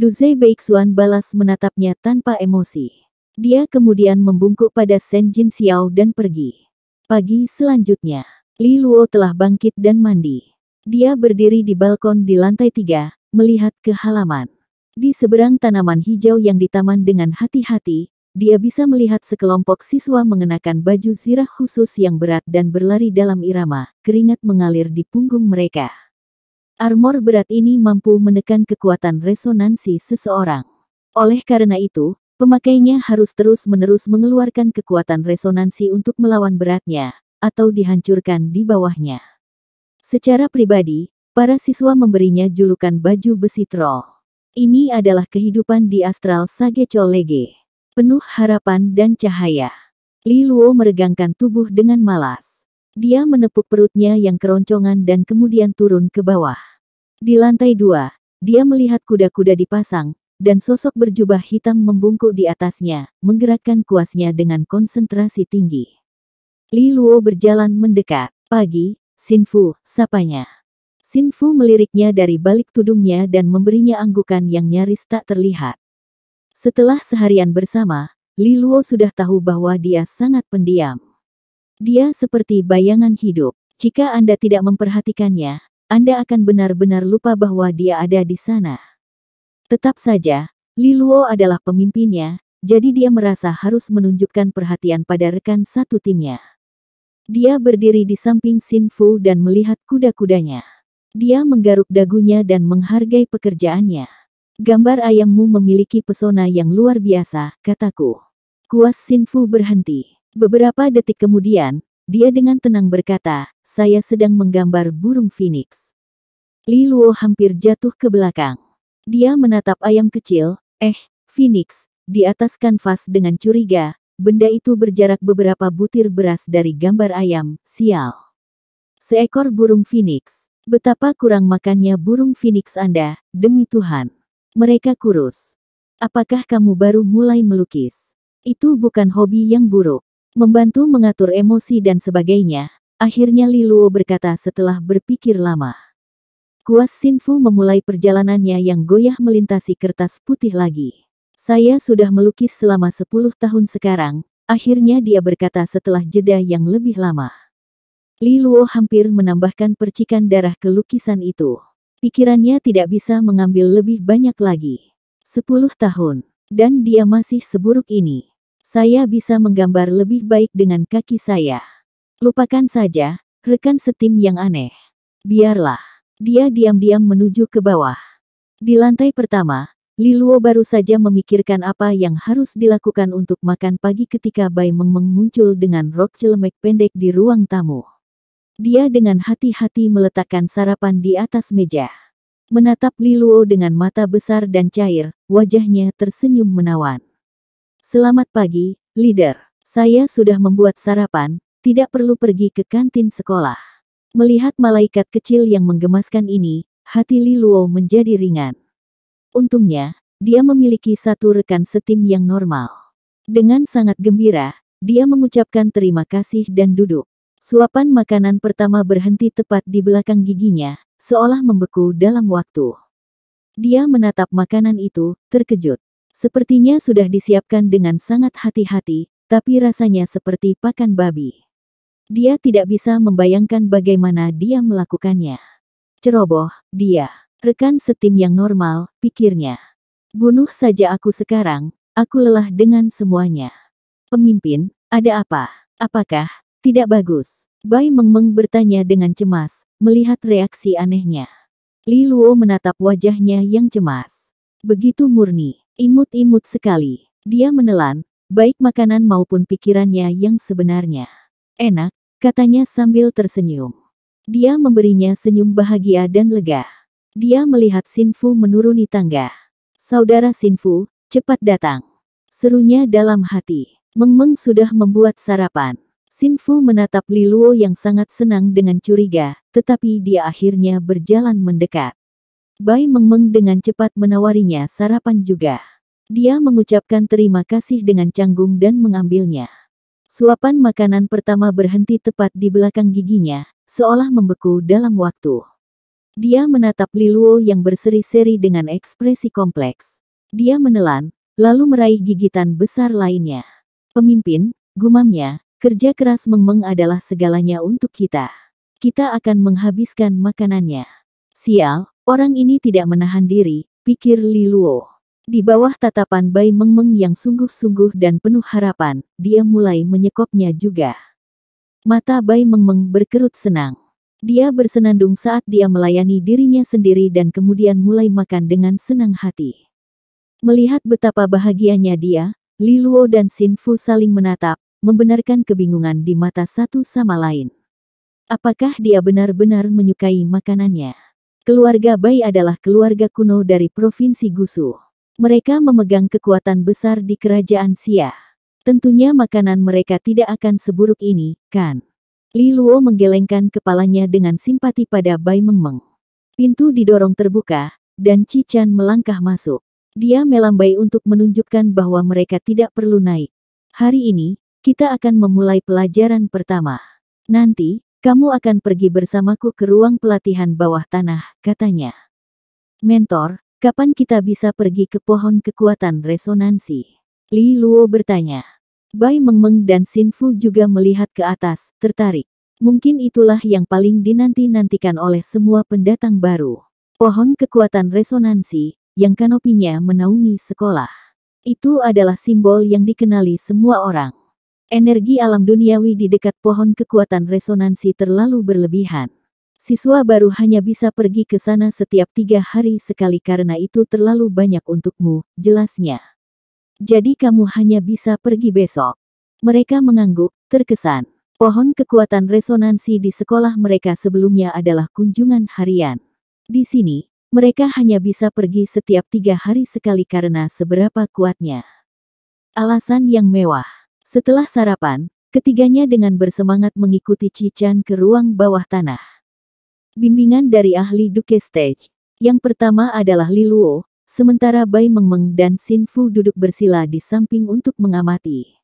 Duze Beixuan balas menatapnya tanpa emosi. Dia kemudian membungkuk pada Shen Jin Xiao dan pergi. Pagi selanjutnya. Li Luo telah bangkit dan mandi. Dia berdiri di balkon di lantai tiga, melihat ke halaman. Di seberang tanaman hijau yang ditaman dengan hati-hati, dia bisa melihat sekelompok siswa mengenakan baju zirah khusus yang berat dan berlari dalam irama, keringat mengalir di punggung mereka. Armor berat ini mampu menekan kekuatan resonansi seseorang. Oleh karena itu, pemakainya harus terus-menerus mengeluarkan kekuatan resonansi untuk melawan beratnya, atau dihancurkan di bawahnya. Secara pribadi, para siswa memberinya julukan baju besi troll. Ini adalah kehidupan di astral Sage Lege. Penuh harapan dan cahaya. Li Luo meregangkan tubuh dengan malas. Dia menepuk perutnya yang keroncongan dan kemudian turun ke bawah. Di lantai dua, dia melihat kuda-kuda dipasang, dan sosok berjubah hitam membungkuk di atasnya, menggerakkan kuasnya dengan konsentrasi tinggi. Li Luo berjalan mendekat. Pagi, Sinfu, sapanya. Sinfu meliriknya dari balik tudungnya dan memberinya anggukan yang nyaris tak terlihat. Setelah seharian bersama, Li Luo sudah tahu bahwa dia sangat pendiam. Dia seperti bayangan hidup. Jika Anda tidak memperhatikannya, Anda akan benar-benar lupa bahwa dia ada di sana. Tetap saja, Li Luo adalah pemimpinnya, jadi dia merasa harus menunjukkan perhatian pada rekan satu timnya. Dia berdiri di samping Sinfu dan melihat kuda-kudanya. Dia menggaruk dagunya dan menghargai pekerjaannya. Gambar ayammu memiliki pesona yang luar biasa, kataku. Kuas Sinfu berhenti. Beberapa detik kemudian, dia dengan tenang berkata, saya sedang menggambar burung phoenix. Li Luo hampir jatuh ke belakang. Dia menatap ayam kecil, eh, phoenix, di atas kanvas dengan curiga, Benda itu berjarak beberapa butir beras dari gambar ayam, sial. Seekor burung phoenix. Betapa kurang makannya burung phoenix Anda, demi Tuhan. Mereka kurus. Apakah kamu baru mulai melukis? Itu bukan hobi yang buruk. Membantu mengatur emosi dan sebagainya. Akhirnya Liluo berkata setelah berpikir lama. Kuas Sinfu memulai perjalanannya yang goyah melintasi kertas putih lagi. Saya sudah melukis selama 10 tahun sekarang, akhirnya dia berkata setelah jeda yang lebih lama. Li Luo hampir menambahkan percikan darah ke lukisan itu. Pikirannya tidak bisa mengambil lebih banyak lagi. 10 tahun, dan dia masih seburuk ini. Saya bisa menggambar lebih baik dengan kaki saya. Lupakan saja, rekan setim yang aneh. Biarlah. Dia diam-diam menuju ke bawah. Di lantai pertama, Liluo baru saja memikirkan apa yang harus dilakukan untuk makan pagi ketika Bai Meng muncul dengan rok celemek pendek di ruang tamu. Dia dengan hati-hati meletakkan sarapan di atas meja. Menatap Liluo dengan mata besar dan cair, wajahnya tersenyum menawan. Selamat pagi, leader. Saya sudah membuat sarapan, tidak perlu pergi ke kantin sekolah. Melihat malaikat kecil yang menggemaskan ini, hati Liluo menjadi ringan. Untungnya, dia memiliki satu rekan setim yang normal. Dengan sangat gembira, dia mengucapkan terima kasih dan duduk. Suapan makanan pertama berhenti tepat di belakang giginya, seolah membeku dalam waktu. Dia menatap makanan itu, terkejut. Sepertinya sudah disiapkan dengan sangat hati-hati, tapi rasanya seperti pakan babi. Dia tidak bisa membayangkan bagaimana dia melakukannya. Ceroboh, dia. Rekan setim yang normal, pikirnya. Bunuh saja aku sekarang, aku lelah dengan semuanya. Pemimpin, ada apa? Apakah tidak bagus? Bai Mengmeng bertanya dengan cemas, melihat reaksi anehnya. Li Luo menatap wajahnya yang cemas. Begitu murni, imut-imut sekali. Dia menelan, baik makanan maupun pikirannya yang sebenarnya. Enak, katanya sambil tersenyum. Dia memberinya senyum bahagia dan lega. Dia melihat Sinfu menuruni tangga. Saudara Sinfu, cepat datang. Serunya dalam hati. Mengmeng sudah membuat sarapan. Sinfu menatap Liluo yang sangat senang dengan curiga, tetapi dia akhirnya berjalan mendekat. Bai Mengmeng dengan cepat menawarinya sarapan juga. Dia mengucapkan terima kasih dengan canggung dan mengambilnya. Suapan makanan pertama berhenti tepat di belakang giginya, seolah membeku dalam waktu. Dia menatap Liluo yang berseri-seri dengan ekspresi kompleks. Dia menelan, lalu meraih gigitan besar lainnya. Pemimpin, gumamnya, kerja keras Mengmeng adalah segalanya untuk kita. Kita akan menghabiskan makanannya. Sial, orang ini tidak menahan diri, pikir Liluo. Di bawah tatapan Bai Mengmeng yang sungguh-sungguh dan penuh harapan, dia mulai menyekopnya juga. Mata Bai Mengmeng berkerut senang. Dia bersenandung saat dia melayani dirinya sendiri dan kemudian mulai makan dengan senang hati. Melihat betapa bahagianya dia, Liluo dan Sinfu saling menatap, membenarkan kebingungan di mata satu sama lain. Apakah dia benar-benar menyukai makanannya? Keluarga Bai adalah keluarga kuno dari Provinsi Gusu. Mereka memegang kekuatan besar di kerajaan Xia. Tentunya makanan mereka tidak akan seburuk ini, kan? Li Luo menggelengkan kepalanya dengan simpati pada Bai Mengmeng. Pintu didorong terbuka, dan Cican melangkah masuk. Dia melambai untuk menunjukkan bahwa mereka tidak perlu naik. Hari ini, kita akan memulai pelajaran pertama. Nanti, kamu akan pergi bersamaku ke ruang pelatihan bawah tanah, katanya. Mentor, kapan kita bisa pergi ke pohon kekuatan resonansi? Li Luo bertanya. Bai Mengmeng dan Fu juga melihat ke atas, tertarik. Mungkin itulah yang paling dinanti-nantikan oleh semua pendatang baru. Pohon kekuatan resonansi, yang kanopinya menaungi sekolah. Itu adalah simbol yang dikenali semua orang. Energi alam duniawi di dekat pohon kekuatan resonansi terlalu berlebihan. Siswa baru hanya bisa pergi ke sana setiap tiga hari sekali karena itu terlalu banyak untukmu, jelasnya. Jadi kamu hanya bisa pergi besok. Mereka mengangguk, terkesan. Pohon kekuatan resonansi di sekolah mereka sebelumnya adalah kunjungan harian. Di sini, mereka hanya bisa pergi setiap tiga hari sekali karena seberapa kuatnya. Alasan yang mewah. Setelah sarapan, ketiganya dengan bersemangat mengikuti Cican ke ruang bawah tanah. Bimbingan dari ahli Duke Stage. Yang pertama adalah Liluo, sementara Bai Mengmeng dan Xin Fu duduk bersila di samping untuk mengamati.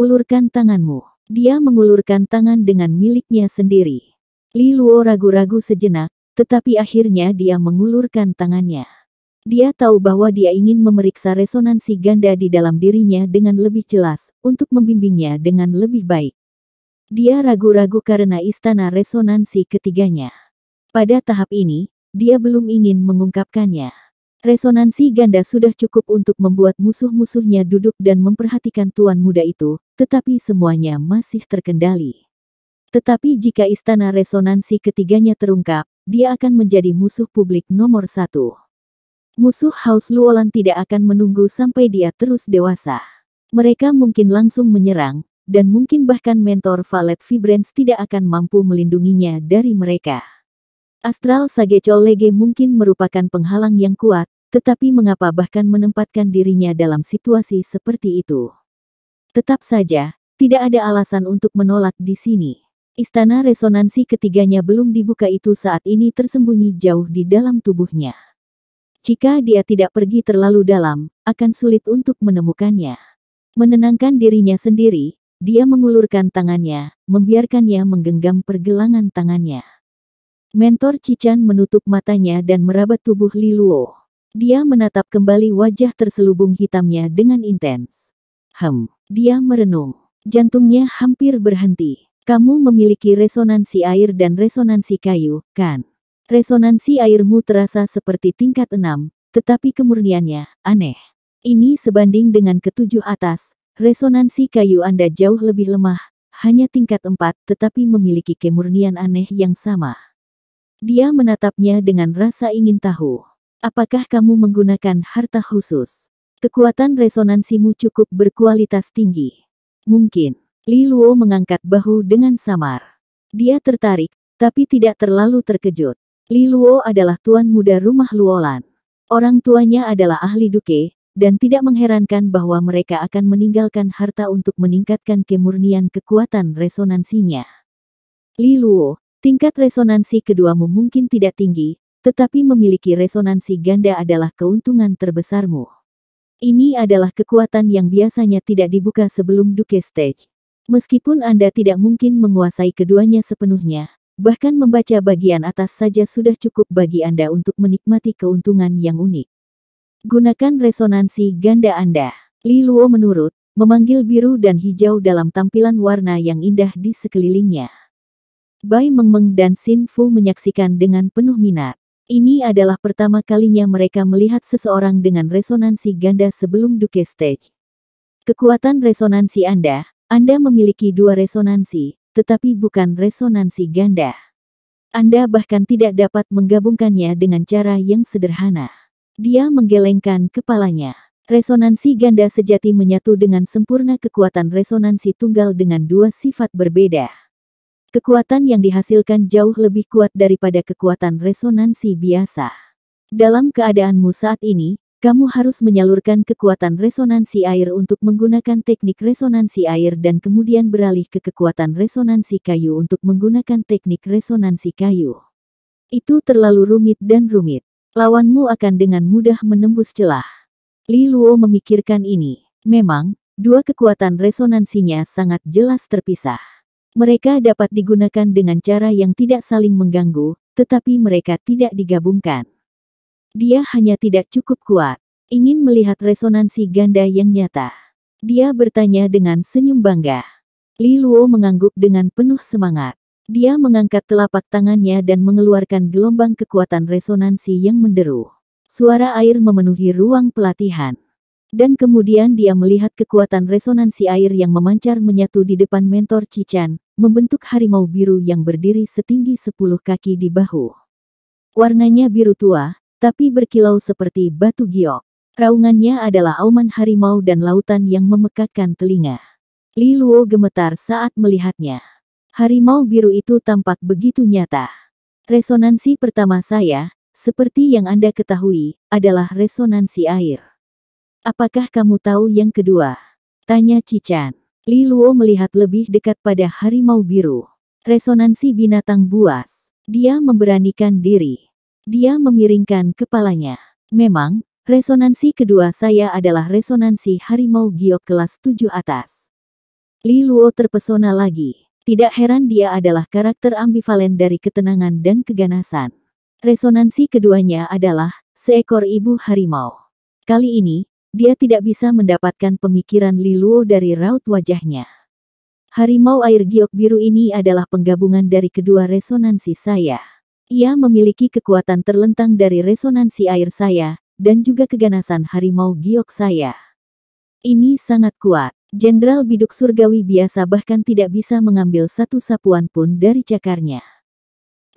Ulurkan tanganmu. Dia mengulurkan tangan dengan miliknya sendiri. Li Luo ragu-ragu sejenak, tetapi akhirnya dia mengulurkan tangannya. Dia tahu bahwa dia ingin memeriksa resonansi ganda di dalam dirinya dengan lebih jelas, untuk membimbingnya dengan lebih baik. Dia ragu-ragu karena istana resonansi ketiganya. Pada tahap ini, dia belum ingin mengungkapkannya. Resonansi ganda sudah cukup untuk membuat musuh-musuhnya duduk dan memperhatikan tuan muda itu, tetapi semuanya masih terkendali. Tetapi jika istana resonansi ketiganya terungkap, dia akan menjadi musuh publik nomor satu. Musuh Haus Luolan tidak akan menunggu sampai dia terus dewasa. Mereka mungkin langsung menyerang, dan mungkin bahkan mentor Valet Vibrens tidak akan mampu melindunginya dari mereka. Astral Sagecol Lege mungkin merupakan penghalang yang kuat, tetapi mengapa bahkan menempatkan dirinya dalam situasi seperti itu? Tetap saja, tidak ada alasan untuk menolak di sini. Istana resonansi ketiganya belum dibuka itu saat ini tersembunyi jauh di dalam tubuhnya. Jika dia tidak pergi terlalu dalam, akan sulit untuk menemukannya. Menenangkan dirinya sendiri, dia mengulurkan tangannya, membiarkannya menggenggam pergelangan tangannya. Mentor Cican menutup matanya dan merabat tubuh Liluo. Dia menatap kembali wajah terselubung hitamnya dengan intens. Hem, dia merenung. Jantungnya hampir berhenti. Kamu memiliki resonansi air dan resonansi kayu, kan? Resonansi airmu terasa seperti tingkat enam, tetapi kemurniannya aneh. Ini sebanding dengan ketujuh atas, resonansi kayu Anda jauh lebih lemah, hanya tingkat empat tetapi memiliki kemurnian aneh yang sama. Dia menatapnya dengan rasa ingin tahu. Apakah kamu menggunakan harta khusus? Kekuatan resonansimu cukup berkualitas tinggi. Mungkin, Li Luo mengangkat bahu dengan samar. Dia tertarik, tapi tidak terlalu terkejut. Li Luo adalah tuan muda rumah Luolan. Orang tuanya adalah ahli duke, dan tidak mengherankan bahwa mereka akan meninggalkan harta untuk meningkatkan kemurnian kekuatan resonansinya. Li Luo, tingkat resonansi keduamu mungkin tidak tinggi, tetapi memiliki resonansi ganda adalah keuntungan terbesarmu. Ini adalah kekuatan yang biasanya tidak dibuka sebelum Duke Stage. Meskipun Anda tidak mungkin menguasai keduanya sepenuhnya, bahkan membaca bagian atas saja sudah cukup bagi Anda untuk menikmati keuntungan yang unik. Gunakan resonansi ganda Anda. Li Luo menurut, memanggil biru dan hijau dalam tampilan warna yang indah di sekelilingnya. Bai Mengmeng dan Sin Fu menyaksikan dengan penuh minat. Ini adalah pertama kalinya mereka melihat seseorang dengan resonansi ganda sebelum Duke Stage. Kekuatan resonansi Anda, Anda memiliki dua resonansi, tetapi bukan resonansi ganda. Anda bahkan tidak dapat menggabungkannya dengan cara yang sederhana. Dia menggelengkan kepalanya. Resonansi ganda sejati menyatu dengan sempurna kekuatan resonansi tunggal dengan dua sifat berbeda. Kekuatan yang dihasilkan jauh lebih kuat daripada kekuatan resonansi biasa. Dalam keadaanmu saat ini, kamu harus menyalurkan kekuatan resonansi air untuk menggunakan teknik resonansi air dan kemudian beralih ke kekuatan resonansi kayu untuk menggunakan teknik resonansi kayu. Itu terlalu rumit dan rumit. Lawanmu akan dengan mudah menembus celah. Li Luo memikirkan ini. Memang, dua kekuatan resonansinya sangat jelas terpisah. Mereka dapat digunakan dengan cara yang tidak saling mengganggu, tetapi mereka tidak digabungkan. Dia hanya tidak cukup kuat, ingin melihat resonansi ganda yang nyata. Dia bertanya dengan senyum bangga. Li Luo mengangguk dengan penuh semangat. Dia mengangkat telapak tangannya dan mengeluarkan gelombang kekuatan resonansi yang menderu. Suara air memenuhi ruang pelatihan. Dan kemudian dia melihat kekuatan resonansi air yang memancar menyatu di depan mentor Cican, membentuk harimau biru yang berdiri setinggi sepuluh kaki di bahu. Warnanya biru tua, tapi berkilau seperti batu giok. Raungannya adalah auman harimau dan lautan yang memekakkan telinga. Li Luo gemetar saat melihatnya. Harimau biru itu tampak begitu nyata. Resonansi pertama saya, seperti yang Anda ketahui, adalah resonansi air. Apakah kamu tahu yang kedua? Tanya Cican. Li Luo melihat lebih dekat pada harimau biru. Resonansi binatang buas. Dia memberanikan diri. Dia memiringkan kepalanya. Memang, resonansi kedua saya adalah resonansi harimau giok kelas tujuh atas. Li Luo terpesona lagi. Tidak heran dia adalah karakter ambivalen dari ketenangan dan keganasan. Resonansi keduanya adalah seekor ibu harimau. Kali ini, dia tidak bisa mendapatkan pemikiran Liluo dari raut wajahnya. Harimau air giok biru ini adalah penggabungan dari kedua resonansi saya. Ia memiliki kekuatan terlentang dari resonansi air saya, dan juga keganasan harimau giok saya. Ini sangat kuat. Jenderal biduk surgawi biasa bahkan tidak bisa mengambil satu sapuan pun dari cakarnya.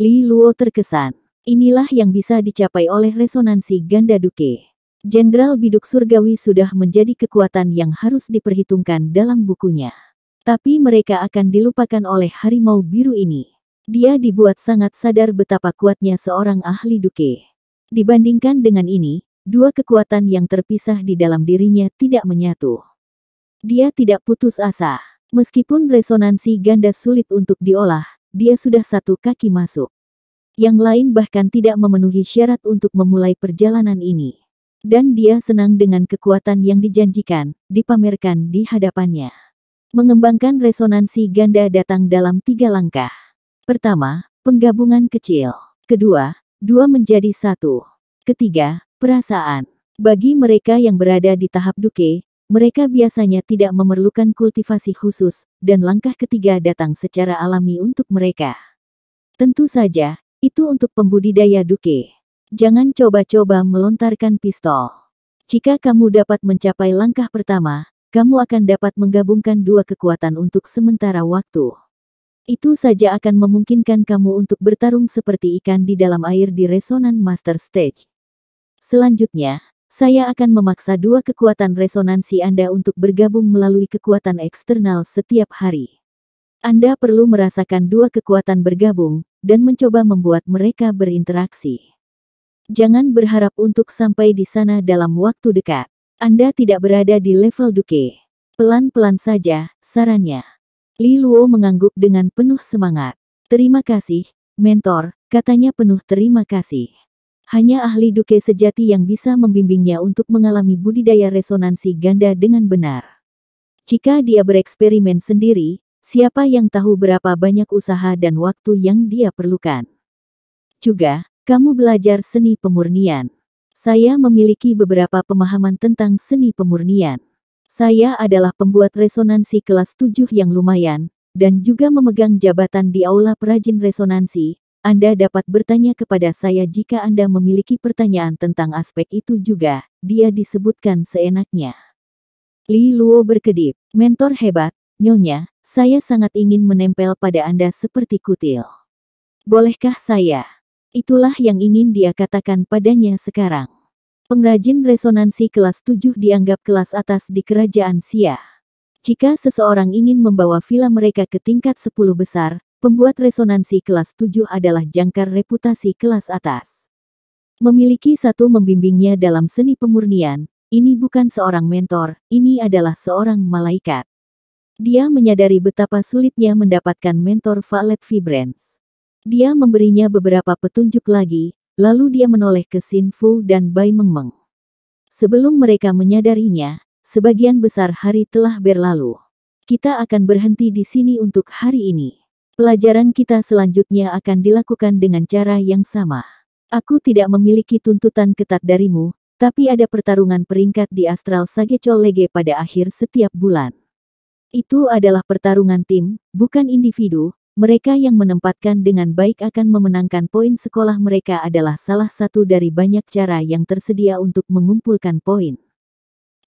Li Luo terkesan. Inilah yang bisa dicapai oleh resonansi ganda duke. Jenderal Biduk Surgawi sudah menjadi kekuatan yang harus diperhitungkan dalam bukunya. Tapi mereka akan dilupakan oleh harimau biru ini. Dia dibuat sangat sadar betapa kuatnya seorang ahli duke. Dibandingkan dengan ini, dua kekuatan yang terpisah di dalam dirinya tidak menyatu. Dia tidak putus asa. Meskipun resonansi ganda sulit untuk diolah, dia sudah satu kaki masuk. Yang lain bahkan tidak memenuhi syarat untuk memulai perjalanan ini. Dan dia senang dengan kekuatan yang dijanjikan, dipamerkan di hadapannya. Mengembangkan resonansi ganda datang dalam tiga langkah. Pertama, penggabungan kecil. Kedua, dua menjadi satu. Ketiga, perasaan. Bagi mereka yang berada di tahap duke, mereka biasanya tidak memerlukan kultivasi khusus, dan langkah ketiga datang secara alami untuk mereka. Tentu saja, itu untuk pembudidaya duke. Jangan coba-coba melontarkan pistol. Jika kamu dapat mencapai langkah pertama, kamu akan dapat menggabungkan dua kekuatan untuk sementara waktu. Itu saja akan memungkinkan kamu untuk bertarung seperti ikan di dalam air di resonan master stage. Selanjutnya, saya akan memaksa dua kekuatan resonansi Anda untuk bergabung melalui kekuatan eksternal setiap hari. Anda perlu merasakan dua kekuatan bergabung dan mencoba membuat mereka berinteraksi. Jangan berharap untuk sampai di sana dalam waktu dekat. Anda tidak berada di level Duke. Pelan-pelan saja, sarannya. Li Luo mengangguk dengan penuh semangat. Terima kasih, mentor, katanya penuh terima kasih. Hanya ahli Duke sejati yang bisa membimbingnya untuk mengalami budidaya resonansi ganda dengan benar. Jika dia bereksperimen sendiri, siapa yang tahu berapa banyak usaha dan waktu yang dia perlukan. Juga, kamu belajar seni pemurnian. Saya memiliki beberapa pemahaman tentang seni pemurnian. Saya adalah pembuat resonansi kelas 7 yang lumayan, dan juga memegang jabatan di Aula Perajin Resonansi. Anda dapat bertanya kepada saya jika Anda memiliki pertanyaan tentang aspek itu juga, dia disebutkan seenaknya. Li Luo berkedip, mentor hebat, nyonya, saya sangat ingin menempel pada Anda seperti kutil. Bolehkah saya? Itulah yang ingin dia katakan padanya sekarang. Pengrajin resonansi kelas 7 dianggap kelas atas di kerajaan Sia. Jika seseorang ingin membawa villa mereka ke tingkat 10 besar, pembuat resonansi kelas 7 adalah jangkar reputasi kelas atas. Memiliki satu membimbingnya dalam seni pemurnian, ini bukan seorang mentor, ini adalah seorang malaikat. Dia menyadari betapa sulitnya mendapatkan mentor Valet Vibrance. Dia memberinya beberapa petunjuk lagi, lalu dia menoleh ke Sin Fu dan Bai Meng Meng. Sebelum mereka menyadarinya, sebagian besar hari telah berlalu. Kita akan berhenti di sini untuk hari ini. Pelajaran kita selanjutnya akan dilakukan dengan cara yang sama. Aku tidak memiliki tuntutan ketat darimu, tapi ada pertarungan peringkat di Astral Sagecol Lege pada akhir setiap bulan. Itu adalah pertarungan tim, bukan individu, mereka yang menempatkan dengan baik akan memenangkan poin sekolah mereka adalah salah satu dari banyak cara yang tersedia untuk mengumpulkan poin.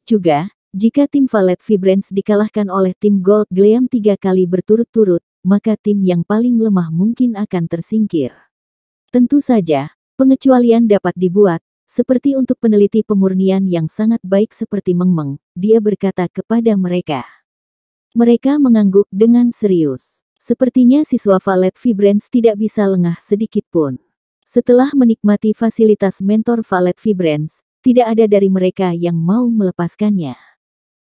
Juga, jika tim Valet Vibrance dikalahkan oleh tim Gold Gleam tiga kali berturut-turut, maka tim yang paling lemah mungkin akan tersingkir. Tentu saja, pengecualian dapat dibuat, seperti untuk peneliti pemurnian yang sangat baik seperti Meng Meng. dia berkata kepada mereka. Mereka mengangguk dengan serius. Sepertinya siswa Valet Vibrance tidak bisa lengah sedikit pun. Setelah menikmati fasilitas mentor Valet Vibrance, tidak ada dari mereka yang mau melepaskannya.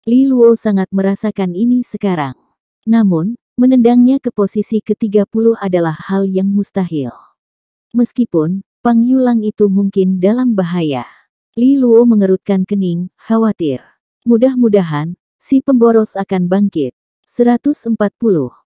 Li Luo sangat merasakan ini sekarang. Namun, menendangnya ke posisi ke-30 adalah hal yang mustahil. Meskipun, Pang Yulang itu mungkin dalam bahaya. Li Luo mengerutkan kening, khawatir. Mudah-mudahan, si pemboros akan bangkit. 140.